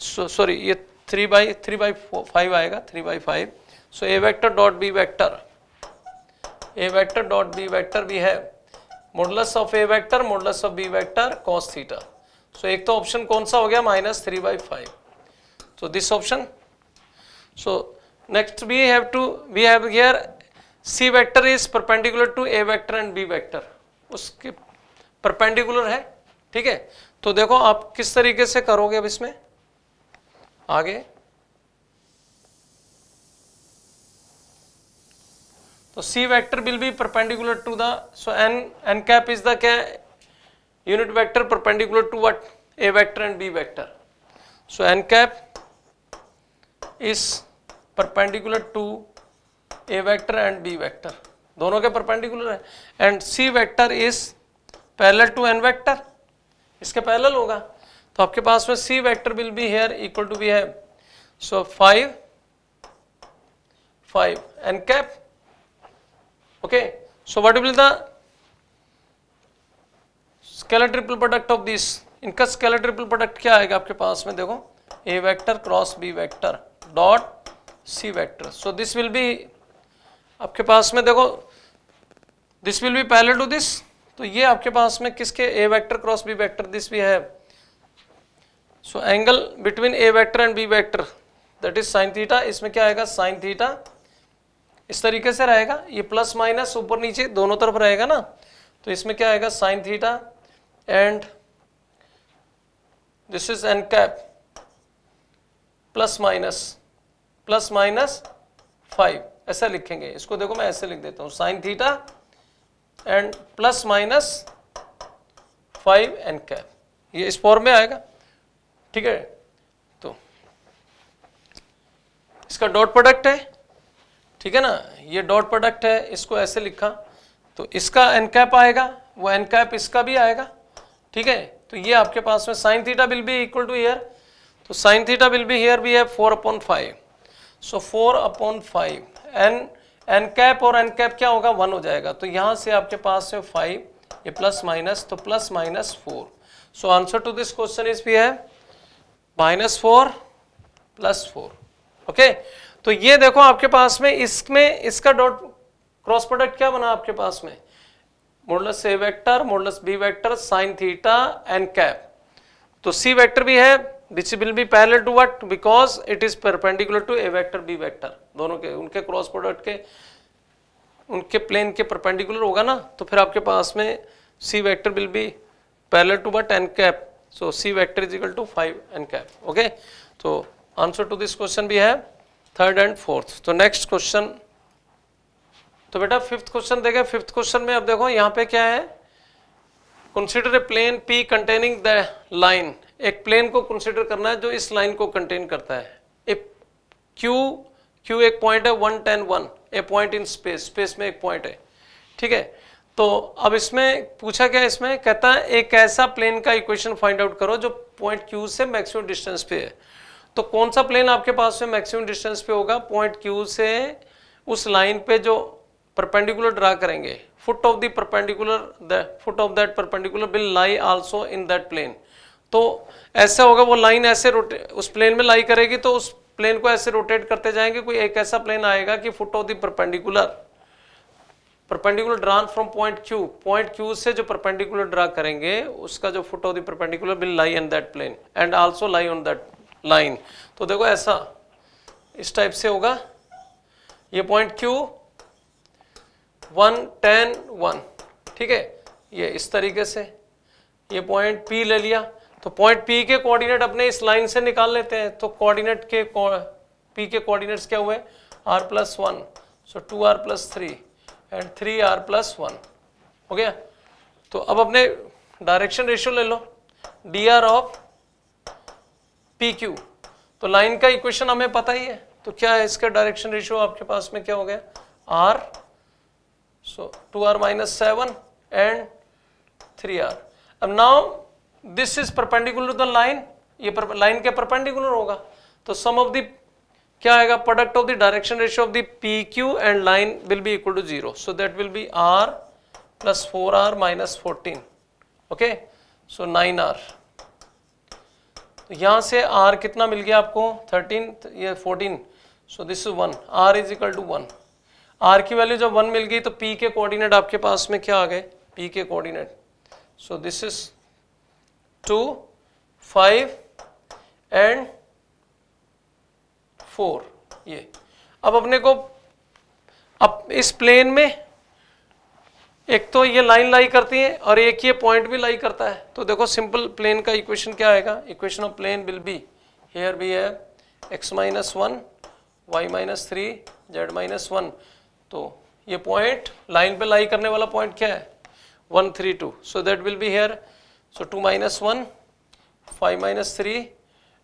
sorry ये three by three by five आएगा three by five so A vector dot B vector A vector dot B vector भी है modulus of A vector modulus of B vector cos theta so एक तो option कौन सा हो गया minus three by five So, this option. So, next we have to, we have here C vector is perpendicular to A vector and B vector. uske perpendicular hai theek hai to dekho aap kis tarike se karoge ab isme aage तो c vector will be perpendicular to the so n n cap is the क्या unit vector perpendicular to what a vector and b vector so n cap is perpendicular to A vector and B vector दोनों के perpendicular है and C vector is parallel to n vector इसके parallel होगा तो आपके पास में C vector will be here equal to बी है so five five n cap okay so what will the scalar triple product of this इनका scalar triple product क्या आएगा आपके पास में देखो A vector cross B vector dot c vector so this will be आपके पास में देखो this will be parallel to this तो ये आपके पास में किसके A vector cross B vector this भी है so angle between A vector and B vector that is sine theta इसमें क्या आएगा साइन थीटा इस तरीके से रहेगा ये प्लस माइनस ऊपर नीचे दोनों तरफ रहेगा ना तो इसमें क्या आएगा sine theta and this is n cap plus minus plus minus five ऐसा लिखेंगे इसको देखो मैं ऐसे लिख देता हूं sine theta and plus minus five n cap ये इस फॉर्म में आएगा ठीक है तो इसका डॉट प्रोडक्ट है ठीक है ना ये डॉट प्रोडक्ट है इसको ऐसे लिखा तो इसका एन कैप आएगा वो एन कैप इसका भी आएगा ठीक है तो ये आपके पास में sine theta will be equal to here तो sine theta will be here we have four upon five so four upon five n n cap और एन कैप क्या होगा वन हो जाएगा तो यहाँ से आपके पास है फाइव ये प्लस माइनस तो plus minus four so answer to this question is भी है minus four plus four okay तो ये देखो आपके पास में इसमें इसका डॉट क्रॉस प्रोडक्ट क्या बना आपके पास में modulus A vector modulus B vector sine theta n cap तो सी वेक्टर भी है this will be parallel to what because it is perpendicular to a vector b vector दोनों के उनके क्रॉस प्रोडक्ट के उनके प्लेन के परपेंडिकुलर होगा ना तो फिर आपके पास में c vector will be parallel to what n cap so c vector is equal to 5 n cap okay so answer to this question भी है थर्ड एंड फोर्थ तो नेक्स्ट क्वेश्चन तो बेटा फिफ्थ क्वेश्चन देखें फिफ्थ क्वेश्चन में अब देखो यहाँ पे क्या है consider a plane p containing the line एक प्लेन को कंसिडर करना है जो इस लाइन को कंटेन करता है एक क्यू क्यू एक पॉइंट है one ten one a point in space space में एक पॉइंट है ठीक है तो अब इसमें पूछा क्या इसमें कहता है एक ऐसा प्लेन का इक्वेशन फाइंड आउट करो जो पॉइंट क्यू से मैक्सिमम डिस्टेंस पे है तो कौन सा प्लेन आपके पास में मैक्सिमम डिस्टेंस पे होगा पॉइंट क्यू से उस लाइन पे जो परपेंडिकुलर ड्रा करेंगे foot of the perpendicular foot of that perpendicular will lie also in that plane तो ऐसा होगा वो लाइन ऐसे रोटे उस प्लेन में लाई करेगी तो उस प्लेन को ऐसे रोटेट करते जाएंगे कोई एक ऐसा प्लेन आएगा कि foot of the perpendicular perpendicular drawn from point Q point Q से जो परपेंडिकुलर ड्रा करेंगे उसका जो foot of the perpendicular will lie in that plane and also lie on that line तो देखो ऐसा इस टाइप से होगा ये point Q one ten one ठीक है ये इस तरीके से ये पॉइंट पी ले लिया तो पॉइंट पी के कोऑर्डिनेट अपने इस लाइन से निकाल लेते हैं तो कोऑर्डिनेट के पी के कोऑर्डिनेट्स क्या हुए R plus one so two R plus three and three R plus one हो गया तो अब अपने डायरेक्शन रेशियो ले लो D R of P Q तो लाइन का इक्वेशन हमें पता ही है तो क्या है इसका डायरेक्शन रेशियो आपके पास में क्या हो गया R so two R minus seven and three R अब now this is perpendicular to the line ये लाइन के परपेंडिकुलर होगा तो सम ऑफ द क्या आएगा product of the direction ratio of the P Q and line will be equal to zero so that will be R plus four R minus fourteen okay so nine R यहां से R कितना मिल गया आपको thirteen ये fourteen so this is one R is equal to one R की value जब one मिल गई तो पी के कोऑर्डिनेट आपके पास में क्या आ गए पी के coordinate so this is two five and four ये अब अपने को अब इस प्लेन में एक तो ये लाइन लाई करती है और एक ये पॉइंट भी लाई करता है तो देखो सिंपल प्लेन का इक्वेशन क्या आएगा equation of plane will be here B है X minus one Y minus three Z minus one तो ये पॉइंट लाइन पे लाई करने वाला पॉइंट क्या है one three two so that will be here So 2 minus 1, 5 minus 3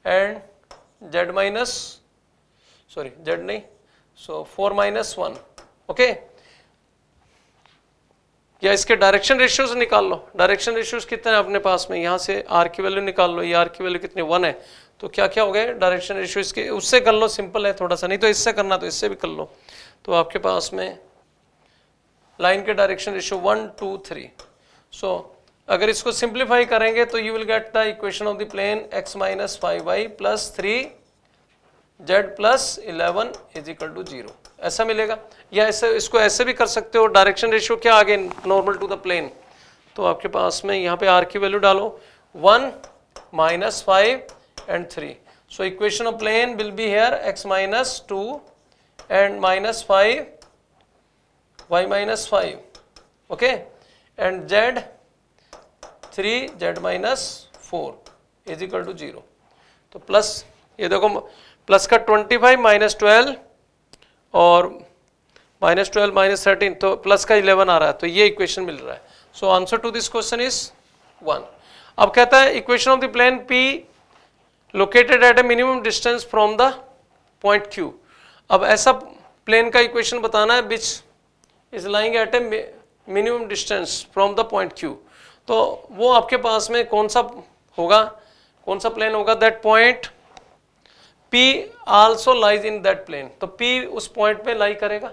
and z minus sorry z नहीं so 4 minus 1 okay या इसके डायरेक्शन रेशियोज निकाल लो डायरेक्शन रेशियोज कितने अपने पास में यहाँ से आर की वैल्यू निकाल लो ये आर की वैल्यू कितनी वन है तो क्या क्या हो गए डायरेक्शन रेशियोज इसके उससे कर लो सिंपल है थोड़ा सा नहीं तो इससे करना तो इससे भी कर लो तो आपके पास में लाइन के direction ratio one two three so अगर इसको सिंप्लीफाई करेंगे तो you will get the equation of the plane X minus five Y plus three Z plus eleven is equal to zero ऐसा मिलेगा या ऐसे इसको ऐसे भी कर सकते हो डायरेक्शन रेशियो क्या आगे नॉर्मल टू द प्लेन तो आपके पास में यहाँ पे आर की वैल्यू डालो one minus five and three so equation of plane will be here x minus two and minus five y minus five okay and z three Z minus four is equal to zero तो plus ये देखो plus का twenty five minus twelve और minus twelve minus thirteen तो plus का eleven आ रहा है तो ये इक्वेशन मिल रहा है so answer to this question is one अब कहता है equation of the plane P located at a minimum distance from the point Q अब ऐसा प्लेन का इक्वेशन बताना है which is lying at a minimum distance from the point Q तो वो आपके पास में कौन सा होगा कौन सा प्लेन होगा that point P also lies in that plane तो पी उस पॉइंट पे लाई करेगा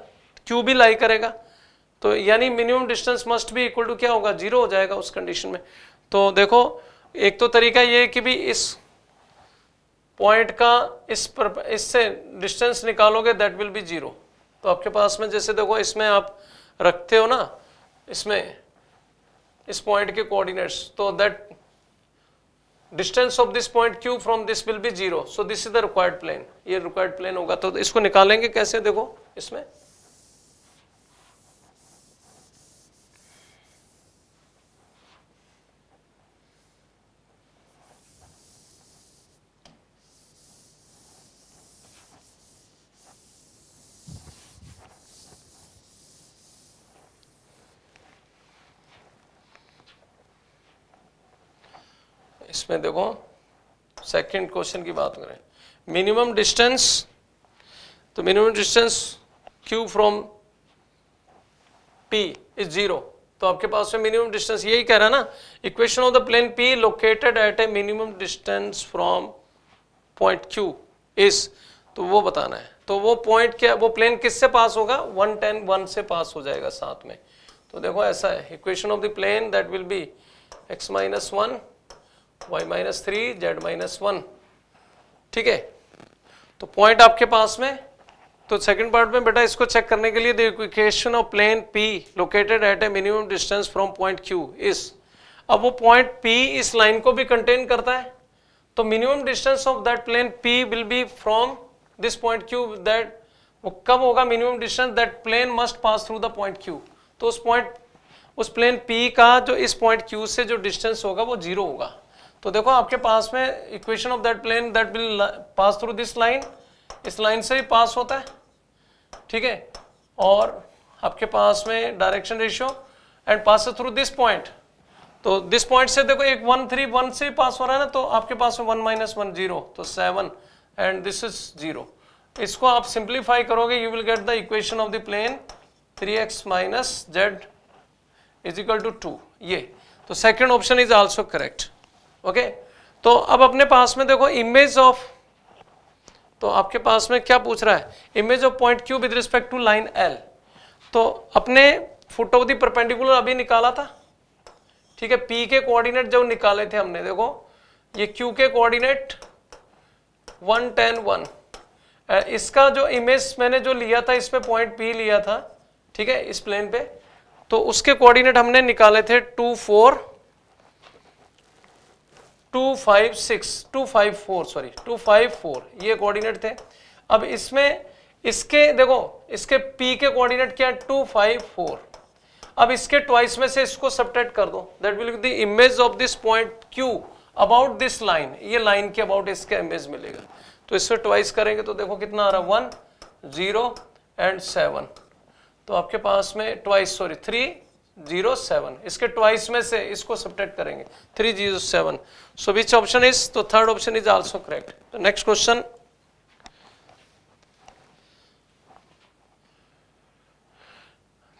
क्यू भी लाई करेगा तो यानी मिनिमम डिस्टेंस मस्ट भी इक्वल टू क्या होगा जीरो हो जाएगा उस कंडीशन में तो देखो एक तो तरीका ये है कि भी इस पॉइंट का इस पर इससे डिस्टेंस निकालोगे दैट विल बी जीरो तो आपके पास में जैसे देखो इसमें आप रखते हो ना इसमें इस पॉइंट के कोऑर्डिनेट्स तो that distance of this point Q from this will be zero so this is the required plane ये रिक्वायर्ड प्लेन होगा तो इसको निकालेंगे कैसे देखो इसमें इसमें देखो सेकंड क्वेश्चन की बात करें मिनिमम डिस्टेंस तो minimum distance Q from P is zero तो आपके पास में मिनिमम डिस्टेंस यही कह रहा है ना equation of the plane P located at a minimum distance from point Q is तो वो बताना है तो वो पॉइंट क्या वो प्लेन किससे पास होगा वन टेन वन से पास हो जाएगा साथ में तो देखो ऐसा है equation of the plane that will be x minus one y minus three Z minus one ठीक है तो पॉइंट आपके पास में तो सेकंड पार्ट में बेटा इसको चेक करने के लिए equation of plane P located at a minimum distance from point Q इस अब वो पॉइंट पी इस लाइन को भी कंटेन करता है तो minimum distance of that plane P will be from this point Q that वो कब होगा minimum distance that plane must pass through the point Q तो उस पॉइंट उस प्लेन पी का जो इस पॉइंट क्यू से जो डिस्टेंस होगा वो जीरो होगा तो देखो आपके पास में equation of that plane that will pass through this line इस लाइन से ही पास होता है ठीक है और आपके पास में direction ratio and pass through this point तो दिस पॉइंट से देखो एक वन थ्री वन से पास हो रहा है ना तो आपके पास में वन माइनस वन जीरो तो seven and this is zero इसको आप सिंप्लीफाई करोगे you will get the equation of the plane three x minus z is equal to two ये तो second option is also correct okay तो अब अपने पास में देखो इमेज ऑफ तो आपके पास में क्या पूछ रहा है image of point Q with respect to line L तो अपने फुट ऑफ दी परपेंडिकुलर अभी निकाला था ठीक है पी के कोऑर्डिनेट जब निकाले थे हमने देखो ये क्यू के कोऑर्डिनेट वन टेन वन इसका जो इमेज मैंने जो लिया था इसमें पॉइंट पी लिया था ठीक है इस प्लेन पे तो उसके कोऑर्डिनेट हमने निकाले थे two four two five six two five four sorry two five four ये कोऑर्डिनेट थे अब इसमें इसके देखो इसके पी के कोऑर्डिनेट क्या है टू फाइव फोर अब इसके ट्वाइस में से इसको सब्ट्रैक्ट कर दो that will the image of this point Q about this line ये लाइन के अबाउट इसका इमेज मिलेगा तो इससे ट्वाइस करेंगे तो देखो कितना आ रहा है वन जीरो एंड सेवन तो आपके पास में twice sorry three zero seven इसके ट्वाइस में से इसको सब्टेक्ट करेंगे three zero seven so which option is तो third option is also correct तो नेक्स्ट क्वेश्चन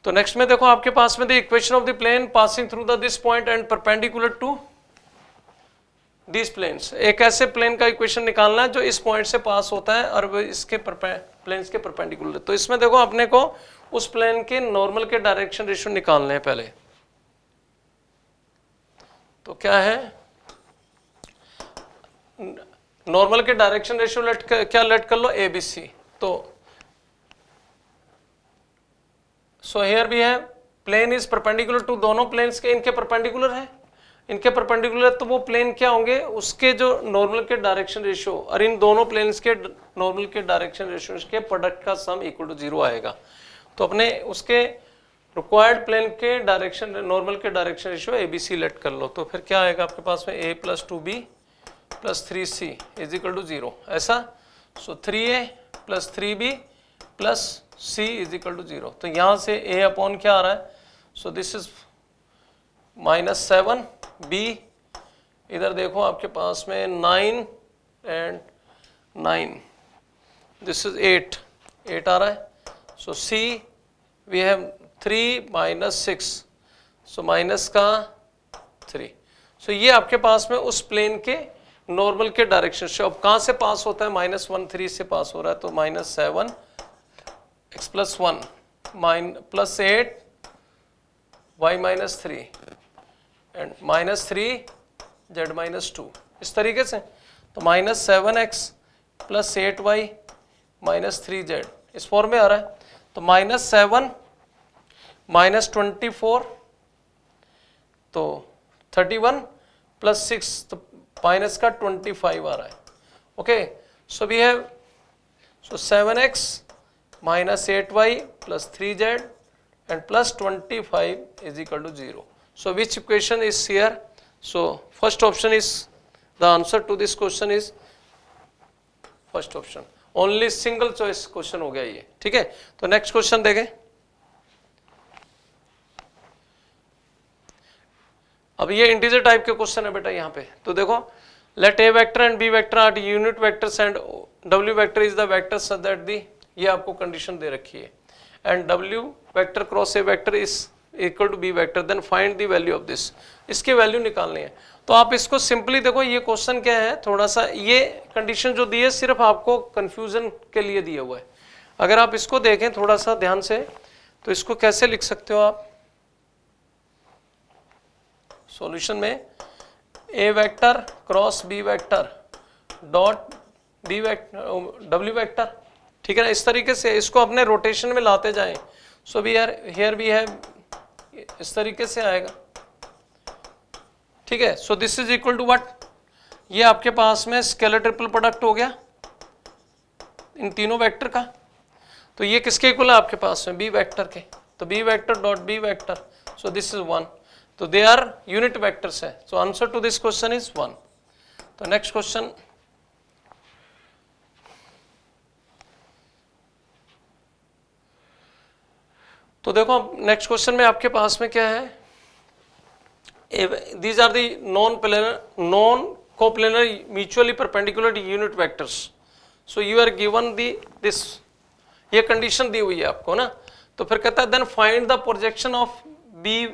तो नेक्स्ट में देखो आपके पास में the equation of the plane passing through the this point and perpendicular to this planes एक ऐसे प्लेन का इक्वेशन निकालना है जो इस पॉइंट से पास होता है और इसके प्लेन्स के परपेंडिकुलर तो इसमें देखो अपने को उस प्लेन के नॉर्मल के डायरेक्शन रेशियो निकालने हैं पहले तो क्या है नॉर्मल के डायरेक्शन रेशियो लेट कर, क्या लेट कर लो एबीसी तो सो हेयर भी है प्लेन इज परपेंडिकुलर टू दोनों प्लेन्स के इनके परपेंडिकुलर है इनके परपेंडिकुलर तो वो प्लेन क्या होंगे उसके जो नॉर्मल के डायरेक्शन रेशियो और इन दोनों प्लेन्स के नॉर्मल के डायरेक्शन रेशियो के प्रोडक्ट का सम इक्वल टू जीरो आएगा तो अपने उसके रिक्वायर्ड प्लेन के डायरेक्शन नॉर्मल के direction ratio a b c let कर लो तो फिर क्या आएगा आपके पास में a plus two b plus three c is equal to zero ऐसा so three a plus three b plus c is equal to zero तो यहाँ से ए अपॉन क्या आ रहा है so this is minus seven b इधर देखो आपके पास में nine and nine this is eight eight आ रहा है so c we have three minus six so minus का थ्री सो ये आपके पास में उस प्लेन के नॉर्मल के डायरेक्शन से अब कहाँ से पास होता है माइनस वन थ्री से पास हो रहा है तो minus seven x plus one minus plus eight y minus three and minus three Z minus two इस तरीके से तो minus seven x plus eight y minus three z इस फॉर्म में आ रहा है तो minus seven minus twenty four तो थर्टी वन प्लस सिक्स तो माइनस का ट्वेंटी फाइव आ रहा है okay so we have so seven x minus eight y plus three z and plus twenty five is equal to zero so which equation is here so first option is the answer to this question is first option only single choice question हो गया ये ठीक है तो next question देखें अब ये integer type के क्वेश्चन है बेटा यहां पे तो देखो let a vector and B vector are unit vectors and डब्ल्यू vector is the vector so that d ये आपको कंडीशन दे रखी है एंड डब्ल्यू vector cross A vector is equal to b vector then find the value of this इसके वैल्यू निकालनी है तो आप इसको सिंपली देखो ये क्वेश्चन क्या है थोड़ा सा ये कंडीशन जो दी है सिर्फ आपको कंफ्यूजन के लिए दिया हुआ है अगर आप इसको देखें थोड़ा सा ध्यान से तो इसको कैसे लिख सकते हो आप सॉल्यूशन में ए vector cross B vector dot d vector डब्ल्यू वेक्टर ठीक है ना इस तरीके से इसको अपने रोटेशन में लाते जाए so b r here B है इस तरीके से आएगा ठीक है so this is equal to what ये आपके पास में स्केलर ट्रिपल प्रोडक्ट हो गया इन तीनों वेक्टर का तो ये किसके इक्वल है आपके पास में बी वेक्टर के तो b vector dot B vector so this is one तो दे आर यूनिट वेक्टर्स है so answer to this question is one तो नेक्स्ट क्वेश्चन तो देखो नेक्स्ट क्वेश्चन में आपके पास में क्या है these are the non-planar, non-coplanar mutually perpendicular unit vectors. So you are given the this ये कंडीशन दी हुई है आपको ना तो फिर कहता है then find the projection of b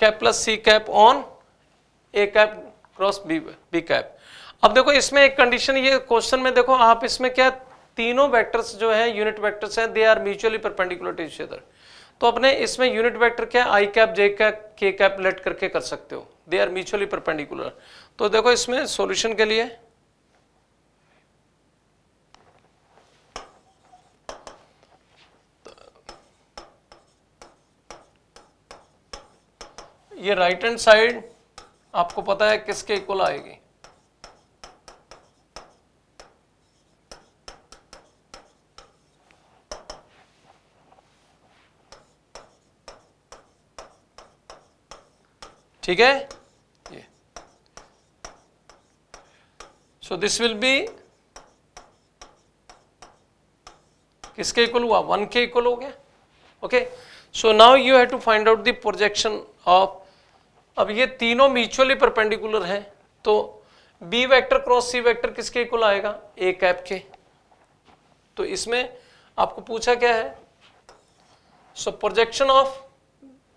cap plus c cap on a cap cross b b cap अब देखो इसमें एक कंडीशन ये क्वेश्चन में देखो आप इसमें क्या तीनों वेक्टर्स जो है यूनिट वेक्टर्स हैं they are mutually perpendicular to each other तो अपने इसमें यूनिट वेक्टर क्या i cap j cap k cap let करके कर सकते हो दे आर म्यूचुअली परपेंडिकुलर तो देखो इसमें सॉल्यूशन के लिए ये राइट हैंड साइड आपको पता है किसके इक्वल आएगी ठीक है ये सो दिस विल बी किसके इक्वल हुआ वन के इक्वल हो गया okay so now you have to find out the projection of अब ये तीनों म्यूचुअली परपेंडिकुलर हैं तो b vector cross c vector किसके इक्वल आएगा ए कैप के तो इसमें आपको पूछा क्या है so projection of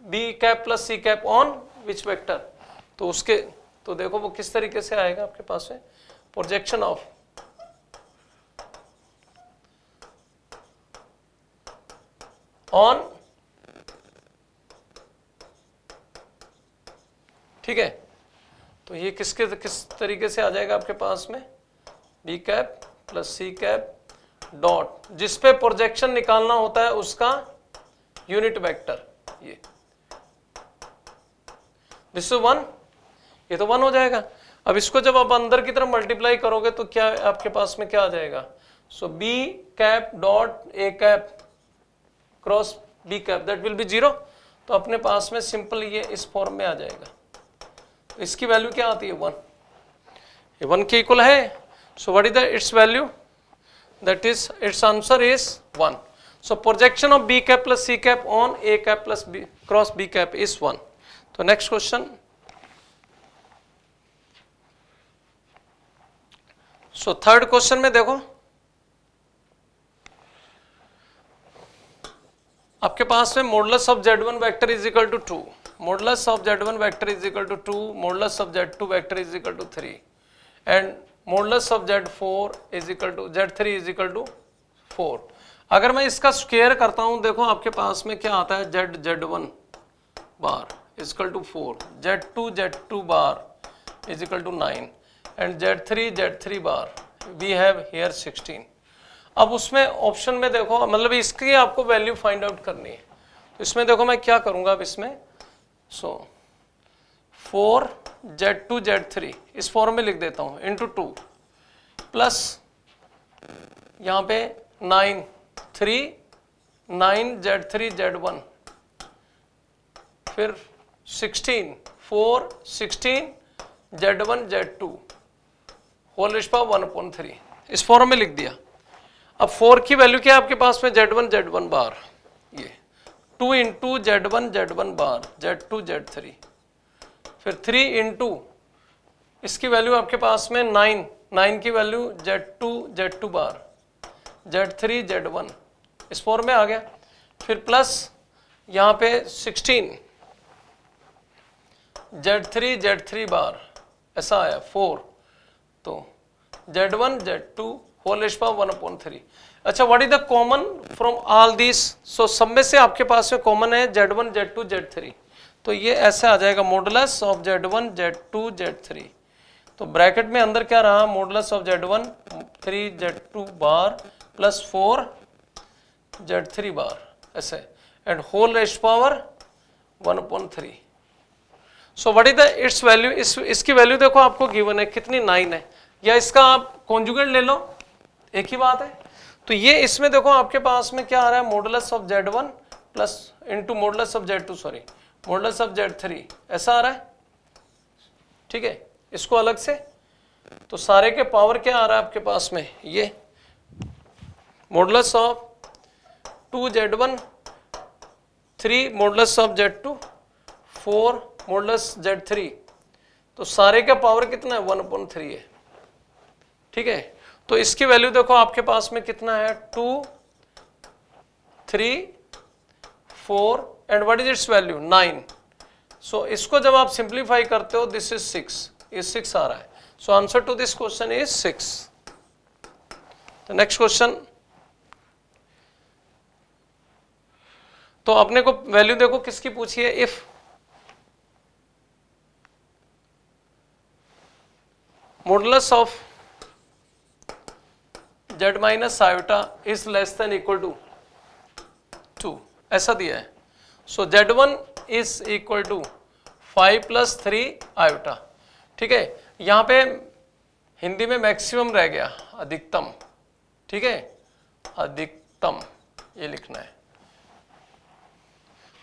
b cap plus c cap on which vector तो उसके तो देखो वो किस तरीके से आएगा आपके पास में प्रोजेक्शन ऑफ ऑन ठीक है तो ये किसके किस तरीके से आ जाएगा आपके पास में b cap plus c cap dot जिसपे प्रोजेक्शन निकालना होता है उसका यूनिट वेक्टर ये दिस इज वन ये तो वन हो जाएगा अब इसको जब आप अंदर की तरफ मल्टीप्लाई करोगे तो क्या आपके पास में क्या आ जाएगा so b cap dot a cap cross b cap that will be zero तो अपने पास में सिंपल ये इस फॉर्म में आ जाएगा तो इसकी वैल्यू क्या आती है वन ये वन के इक्वल है so what is the its value that is its answer is one so projection of b cap plus c cap on a cap plus b cross b cap is one तो next question so third question में देखो आपके पास में modulus of Z one vector is equal to two modulus of Z one vector is equal to two modulus of Z two vector is equal to three and modulus of z four is equal to Z three is equal to four अगर मैं इसका square करता हूं देखो आपके पास में क्या आता है Z Z one bar is equal to 4 z2 z2 bar is equal to 9 and z3 z3 bar we have here 16 अब उसमें ऑप्शन में देखो मतलब इसकी आपको वैल्यू फाइंड आउट करनी है तो इसमें देखो मैं क्या करूँगा अब इसमें so four Z two Z three इस फॉर्म में लिख देता हूँ इंटू टू प्लस यहाँ पे nine three nine z three z one फिर sixteen four sixteen z one Z two whole रिश्पा वन पॉइंट थ्री इस फॉर्म में लिख दिया अब फोर की वैल्यू क्या है आपके पास में z one z one bar ये two into z one z one bar z two Z three फिर थ्री इंटू इसकी वैल्यू आपके पास में नाइन नाइन की value z two z two bar z three z one इस four में आ गया फिर प्लस यहाँ पे sixteen z three z three bar ऐसा आया फोर तो z one Z two whole raise power one point three अच्छा what is the common from all this so सब में से आपके पास में कॉमन है Z one Z two Z three तो ये ऐसे आ जाएगा modulus of Z one Z two Z three तो ब्रैकेट में अंदर क्या रहा modulus of Z one three Z two बार प्लस फोर जेड थ्री बार ऐसे and whole rest power one upon three so what is the its value इसकी value देखो आपको गिवन है कितनी नाइन है या इसका आप कॉन्जुगेट ले लो एक ही बात है तो ये इसमें देखो आपके पास में क्या आ रहा है modulus of Z one plus into modulus of Z two sorry modulus of Z three ऐसा आ रहा है ठीक है इसको अलग से तो सारे के पावर क्या आ रहा है आपके पास में ये modulus of two Z one three modulus of Z two four modulus Z three तो सारे का पावर कितना है वन अपॉन थ्री है ठीक है तो इसकी वैल्यू देखो आपके पास में कितना है two three four and what is its value nine so इसको जब आप सिंप्लीफाई करते हो दिस इज सिक्स ये सिक्स आ रहा है so answer to this question is six next question तो अपने को वैल्यू देखो किसकी पूछी है if modulus of z minus iota is less than equal to 2 ऐसा दिया है so Z z1 is equal to 5 plus 3 iota ठीक है यहाँ पे हिंदी में मैक्सिमम रह गया अधिकतम ठीक है अधिकतम ये लिखना है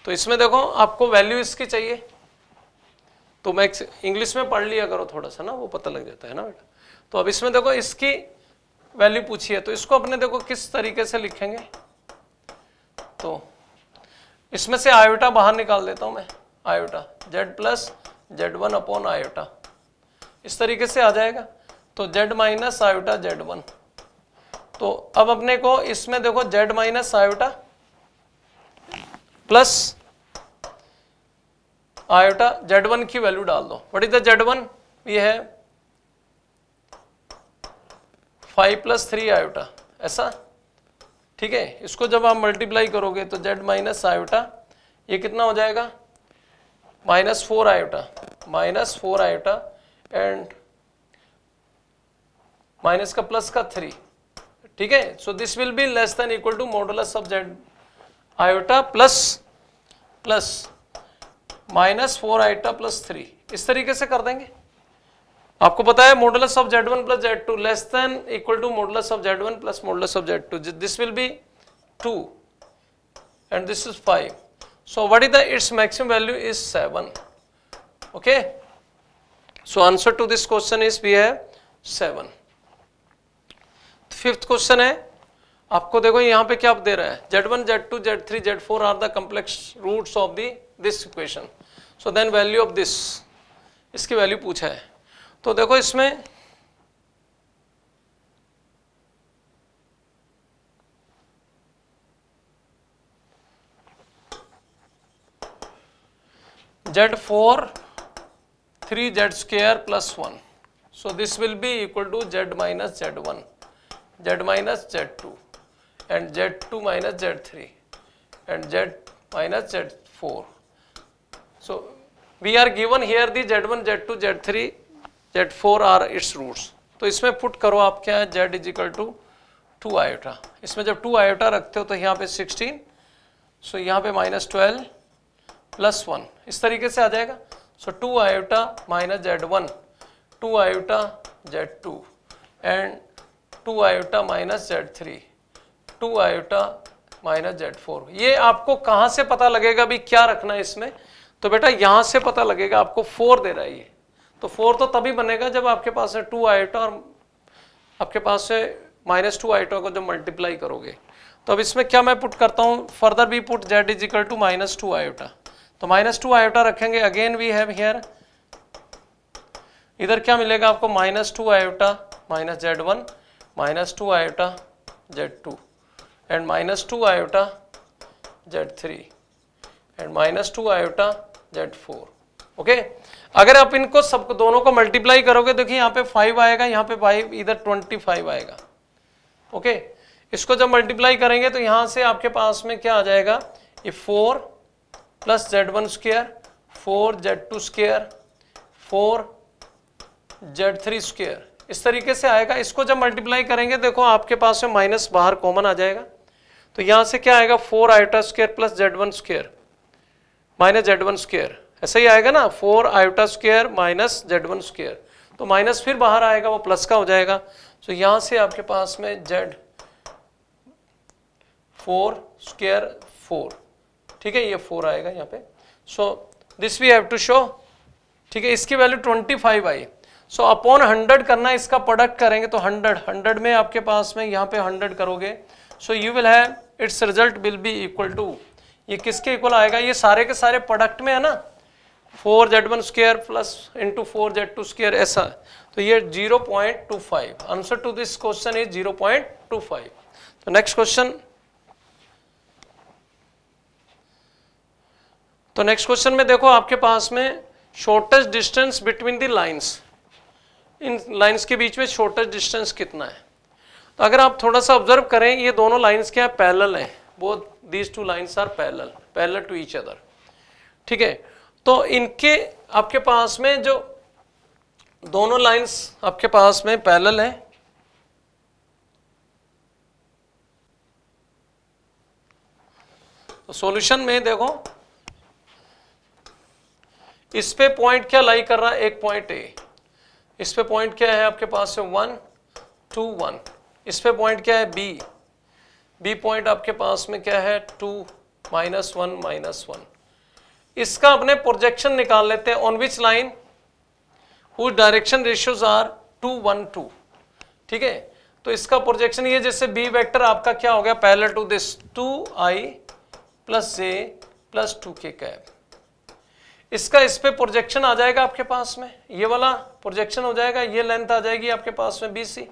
तो इसमें देखो आपको वैल्यू इसकी चाहिए तो मैं इंग्लिश में पढ़ लिया करो थोड़ा सा ना वो पता लग जाता है ना बेटा तो अब इसमें देखो इसकी वैल्यू पूछी है तो इसको अपने देखो किस तरीके से लिखेंगे तो इसमें से आयोटा बाहर निकाल देता हूं मैं iota Z plus Z one upon iota इस तरीके से आ जाएगा तो Z minus iota Z one तो अब अपने को इसमें देखो Z minus iota plus iota Z one की वैल्यू डाल दो what is the Z one ये है फाइव प्लस थ्री आयोटा ऐसा ठीक है इसको जब आप मल्टीप्लाई करोगे तो जेड माइनस आयोटा ये कितना हो जाएगा minus four iota minus four iota and minus का प्लस का थ्री ठीक है so this will be less than equal to modulus of Z iota plus plus minus four iota plus three इस तरीके से कर देंगे आपको पता है modulus of Z one plus Z two less than equal to modulus of Z one plus modulus of Z two this will be two and this is five so what is the its maximum value is seven okay so answer to this question is we है seven fifth question है आपको देखो यहां पे क्या आप दे रहा है Z Z one two Z three Z four are the complex roots of the this equation so then value of this इसकी वैल्यू पूछा है तो देखो इसमें Z four three Z square plus one so this will be equal to Z minus Z one Z minus Z two and Z two minus Z three and Z minus Z four So we are given here the Z1, Z2, Z3, Z4 are its roots. तो इसमें put करो आप क्या है Z is equal to two iota इसमें जब to iota रखते हो तो यहाँ पे 16 सो यहाँ पे माइनस ट्वेल्व प्लस वन इस तरीके से आ जाएगा so two iota minus Z one two iota Z two and two iota minus Z three two iota minus Z four ये आपको कहाँ से पता लगेगा भी क्या रखना है इसमें तो बेटा यहां से पता लगेगा आपको फोर दे रहा है ये तो फोर तो तभी बनेगा जब आपके पास है टू आइटा और आपके पास है माइनस टू आइटा को जब मल्टीप्लाई करोगे तो अब इसमें क्या मैं पुट करता हूँ further we put Z is equal to minus two iota तो माइनस टू आयोटा रखेंगे अगेन वी हैव हेयर इधर क्या मिलेगा आपको minus two iota minus Z one minus two iota Z two and minus two iota Z three and minus two iota Z four okay अगर आप इनको सब दोनों को मल्टीप्लाई करोगे देखिए यहाँ पे फाइव आएगा यहाँ पे फाइव इधर ट्वेंटी फाइव आएगा ओके इसको जब मल्टीप्लाई करेंगे तो यहाँ से आपके पास में क्या आ जाएगा ये four plus Z one square four Z two square four Z three square इस तरीके से आएगा इसको जब मल्टीप्लाई करेंगे देखो आपके पास में माइनस बाहर कॉमन आ जाएगा तो यहाँ से क्या आएगा four iota square plus Z one square minus Z one square ऐसा ही आएगा ना four iota square minus Z one square तो माइनस फिर बाहर आएगा वो प्लस का हो जाएगा तो यहाँ से आपके पास में जेड फोर स्क्र फोर ठीक है ये फोर आएगा यहाँ पे so this we have to show ठीक है इसकी value twenty five I so upon hundred करना इसका प्रोडक्ट करेंगे तो हंड्रेड हंड्रेड में आपके पास में यहाँ पे हंड्रेड करोगे so you will have its result will be equal to ये किसके इक्वल आएगा ये सारे के सारे प्रोडक्ट में है ना four Z one square plus into four Z two square ऐसा तो ये zero point two five answer to this question is zero point two five तो नेक्स्ट क्वेश्चन तो नेक्स्ट क्वेश्चन में देखो आपके पास में shortest distance between the lines इन लाइंस के बीच में शॉर्टेस्ट डिस्टेंस कितना है तो अगर आप थोड़ा सा ऑब्जर्व करें ये दोनों लाइंस क्या हैं पैरल हैं बहुत these two lines are parallel parallel to each other ठीक है तो इनके आपके पास में जो दोनों लाइन्स आपके पास में पैरल है सोल्यूशन सॉल्यूशन में देखो इस पे पॉइंट क्या लाई कर रहा है एक पॉइंट ए इस पे पॉइंट क्या है आपके पास से वन टू वन इस पे पॉइंट क्या है बी बी पॉइंट आपके पास में क्या है two minus one minus one इसका अपने प्रोजेक्शन निकाल लेते हैं on which line who direction ratios are two one two ठीक है तो इसका प्रोजेक्शन ये जैसे बी वेक्टर आपका क्या हो गया पहले to this two I plus J plus two K cap इसका इस पे प्रोजेक्शन आ जाएगा आपके पास में ये वाला प्रोजेक्शन हो जाएगा ये लेंथ आ जाएगी आपके पास में बी सी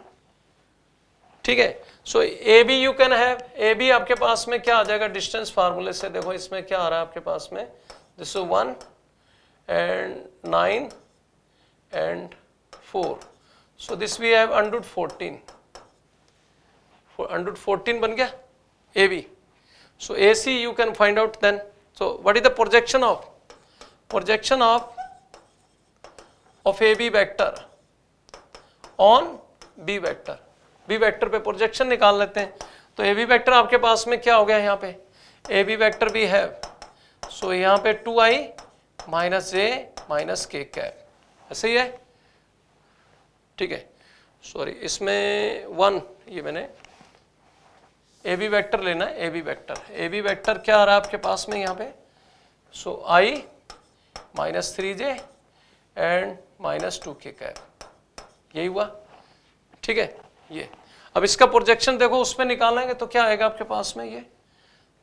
ठीक है so A B you can have A B आपके पास में क्या आ जाएगा डिस्टेंस फार्मूले से देखो इसमें क्या आ रहा है आपके पास में this one and nine and four so this we have under root fourteen under root fourteen बन गया A B so A C you can find out then so what is the projection of projection of of A B vector on B vector B vector पे projection निकाल लेते हैं तो A B vector आपके पास में क्या हो गया यहाँ पे ए बी वैक्टर भी है सो so, यहाँ पे two I minus A minus K cap ऐसे ही है ठीक है सॉरी इसमें वन ये मैंने ए बी वैक्टर लेना है A B vector A B vector क्या आ रहा है आपके पास में यहाँ पे so I minus three J and minus two K cap यही हुआ ठीक है ये yeah. अब इसका प्रोजेक्शन देखो उस पर निकालेंगे तो क्या आएगा आपके पास में ये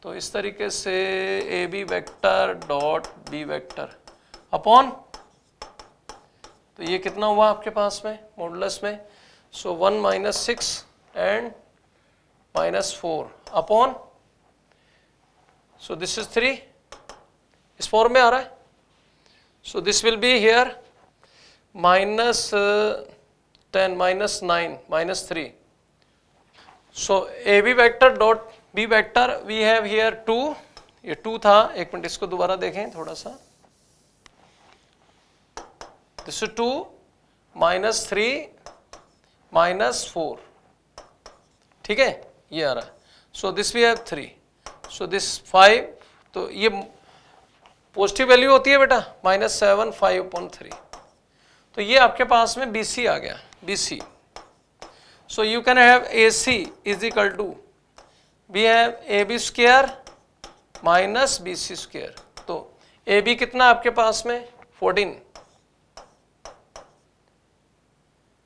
तो इस तरीके से A B vector dot B vector upon तो ये कितना हुआ आपके पास में मोडलस में so one minus six and minus four upon so this is three इस फॉर्म में आ रहा है so this will be here minus ten minus nine minus three so A B vector dot B vector we have here two ये two था एक minute इसको दोबारा देखें थोड़ा सा this is two minus three minus four ठीक है ये आ रहा है so this we have three so this five तो ये पॉजिटिव वैल्यू होती है बेटा minus seven five point three तो ये आपके पास में बी सी आ गया B C So you can have AC is equal to we have AB square minus B C square तो ए बी कितना आपके पास में 14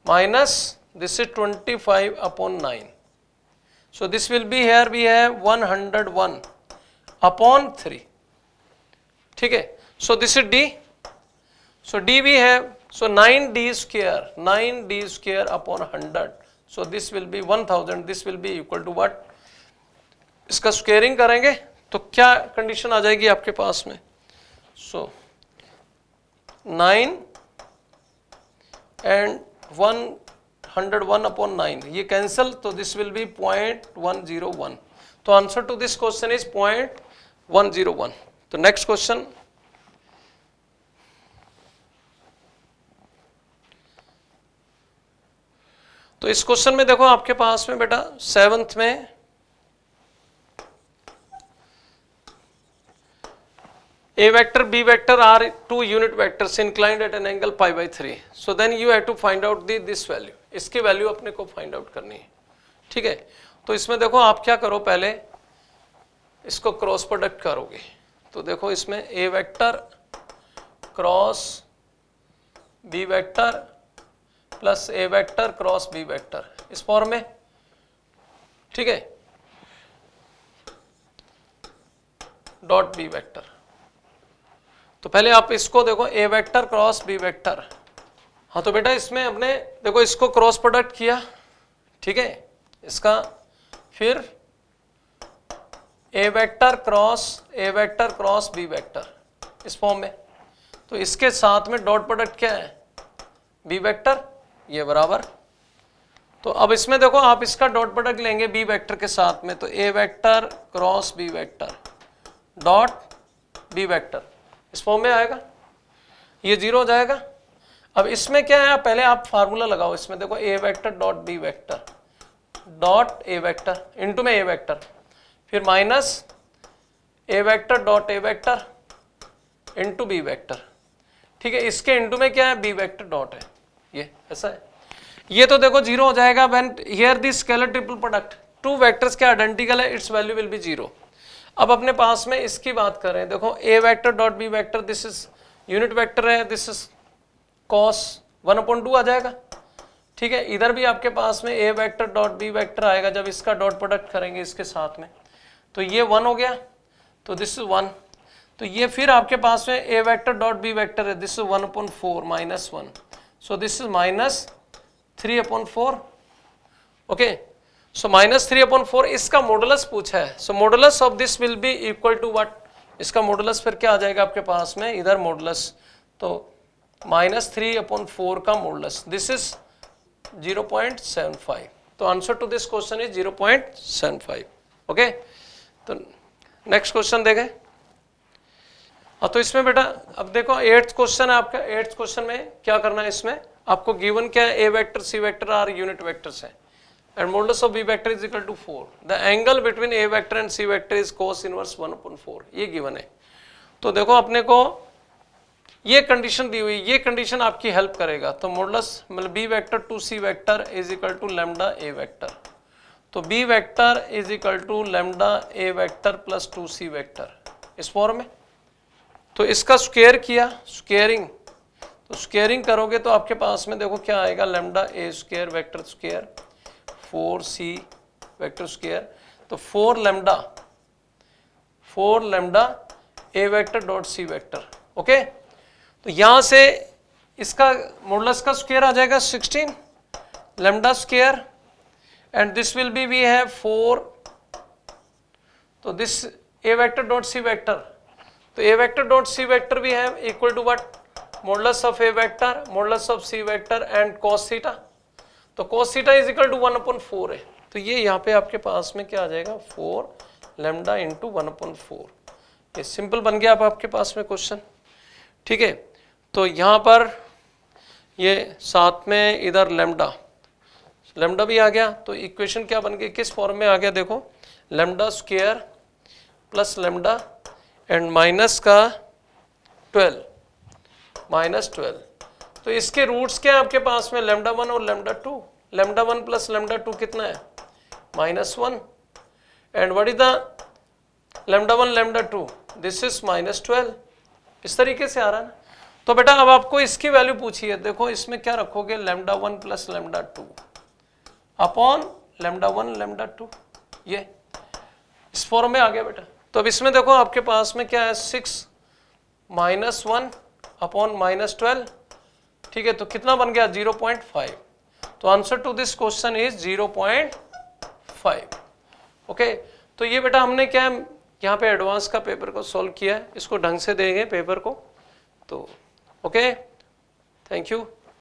minus this is 25 five upon nine so this will be here we have 101 upon three ठीक है so this is D so D we have so nine D square nine D square upon hundred so this will be 1000 this will be equal to what इसका squaring करेंगे तो क्या condition आ जाएगी आपके पास में so nine and one hundred one upon nine ये cancel तो this will be point one zero one तो answer to this question is point one zero one तो नेक्स्ट क्वेश्चन तो इस क्वेश्चन में देखो आपके पास में बेटा सेवंथ में ए vector B vector are two unit vectors inclined at an angle five by three so then you have to find out the this value इसकी वैल्यू अपने को फाइंड आउट करनी है ठीक है तो इसमें देखो आप क्या करो पहले इसको क्रॉस प्रोडक्ट करोगे तो देखो इसमें A vector cross B vector plus A vector cross B vector इस फॉर्म में ठीक है डॉट बी वैक्टर तो पहले आप इसको देखो A vector cross B vector हाँ तो बेटा इसमें अपने देखो इसको क्रॉस प्रोडक्ट किया ठीक है इसका फिर A vector cross A vector cross B vector इस फॉर्म में तो इसके साथ में डॉट प्रोडक्ट क्या है बी वेक्टर ये बराबर तो अब इसमें देखो आप इसका डॉट प्रोडक्ट लेंगे बी वेक्टर के साथ में तो ए vector cross B vector dot B vector इस फॉर्म में आएगा ये जीरो हो जाएगा अब इसमें क्या है पहले आप फार्मूला लगाओ इसमें देखो A vector dot B vector dot A vector into में ए वेक्टर फिर minus A vector dot A vector into B vector ठीक है इसके इनटू में क्या है बी वेक्टर डॉट है ये ऐसा है ये तो देखो जीरो हो जाएगा when here the scalar triple product two vectors के आइडेंटिकल है इट्स वैल्यू विल भी जीरो अब अपने पास में इसकी बात करें देखो a vector dot B vector this is unit vector है this is cos one upon two आ जाएगा ठीक है इधर भी आपके पास में ए वैक्टर डॉट बी वैक्टर आएगा जब इसका डॉट प्रोडक्ट करेंगे इसके साथ में तो ये वन हो गया तो दिस इज वन तो ये फिर आपके पास में ए वैक्टर डॉट बी वैक्टर है this is one upon four minus one So this is minus 3 upon 4. Okay. So minus 3 upon 4 इसका मॉडुलस पूछा है so modulus of this will be equal to what इसका मॉडुलस फिर क्या आ जाएगा आपके पास में इधर मॉडुलस तो माइनस थ्री अपॉन फोर का मॉडुलस दिस इज 0.75 तो answer to this question is 0.75 okay तो नेक्स्ट क्वेश्चन देखें हाँ, तो इसमें बेटा अब देखो एट्थ क्वेश्चन है आपका एट्थ क्वेश्चन में क्या करना है इसमें आपको गिवन क्या है ए vector c vector are unit vectors है and modulus of B vector is equal to four the angle between A vector and C vector is cos inverse one upon four ये गिवन है तो देखो अपने को ये कंडीशन दी हुई ये कंडीशन आपकी हेल्प करेगा तो मोडलस मतलब b vector two c vector is equal to lambda a vector तो b vector is equal to lambda a vector plus two c vector इस फॉर्म में तो इसका स्क्वेयर किया स्क्वेयरिंग तो स्क्वेयरिंग करोगे तो आपके पास में देखो क्या आएगा लेमडा ए स्क्र vector square four c vector square तो four lambda four lambda a vector dot c vector okay तो यहां से इसका मोडलस का स्क्वेयर आ जाएगा 16 lambda square and this will be we have four तो this a vector dot c vector तो ए वेक्टर डॉट सी वेक्टर भी है equal to what modulus of A vector modulus of C vector and cos theta तो cos theta is equal to one upon four है तो ये यहाँ पे आपके पास में क्या आ जाएगा four lambda into one upon four ये सिंपल बन गया आप आपके पास में क्वेश्चन ठीक है तो यहाँ पर ये साथ में इधर लेमडा लेमडा भी आ गया तो इक्वेशन क्या बन गया किस फॉर्म में आ गया देखो lambda square plus lambda and minus का ट्वेल्व माइनस ट्वेल्व तो इसके रूट्स क्या आपके पास में लेमडा वन और lambda two lambda one plus lambda two कितना है minus one and what is the lambda one lambda two this is minus twelve इस तरीके से आ रहा है ना तो बेटा अब आपको इसकी वैल्यू पूछी है देखो इसमें क्या रखोगे lambda one plus lambda two upon lambda one lambda two ये इस फॉर्म में आ गया बेटा तो अब इसमें देखो आपके पास में क्या है six minus one upon minus twelve ठीक है तो कितना बन गया जीरो पॉइंट फाइव तो answer to this question is zero point five okay तो ये बेटा हमने क्या है यहाँ पे एडवांस का पेपर को सॉल्व किया है इसको ढंग से देंगे पेपर को तो ओके थैंक यू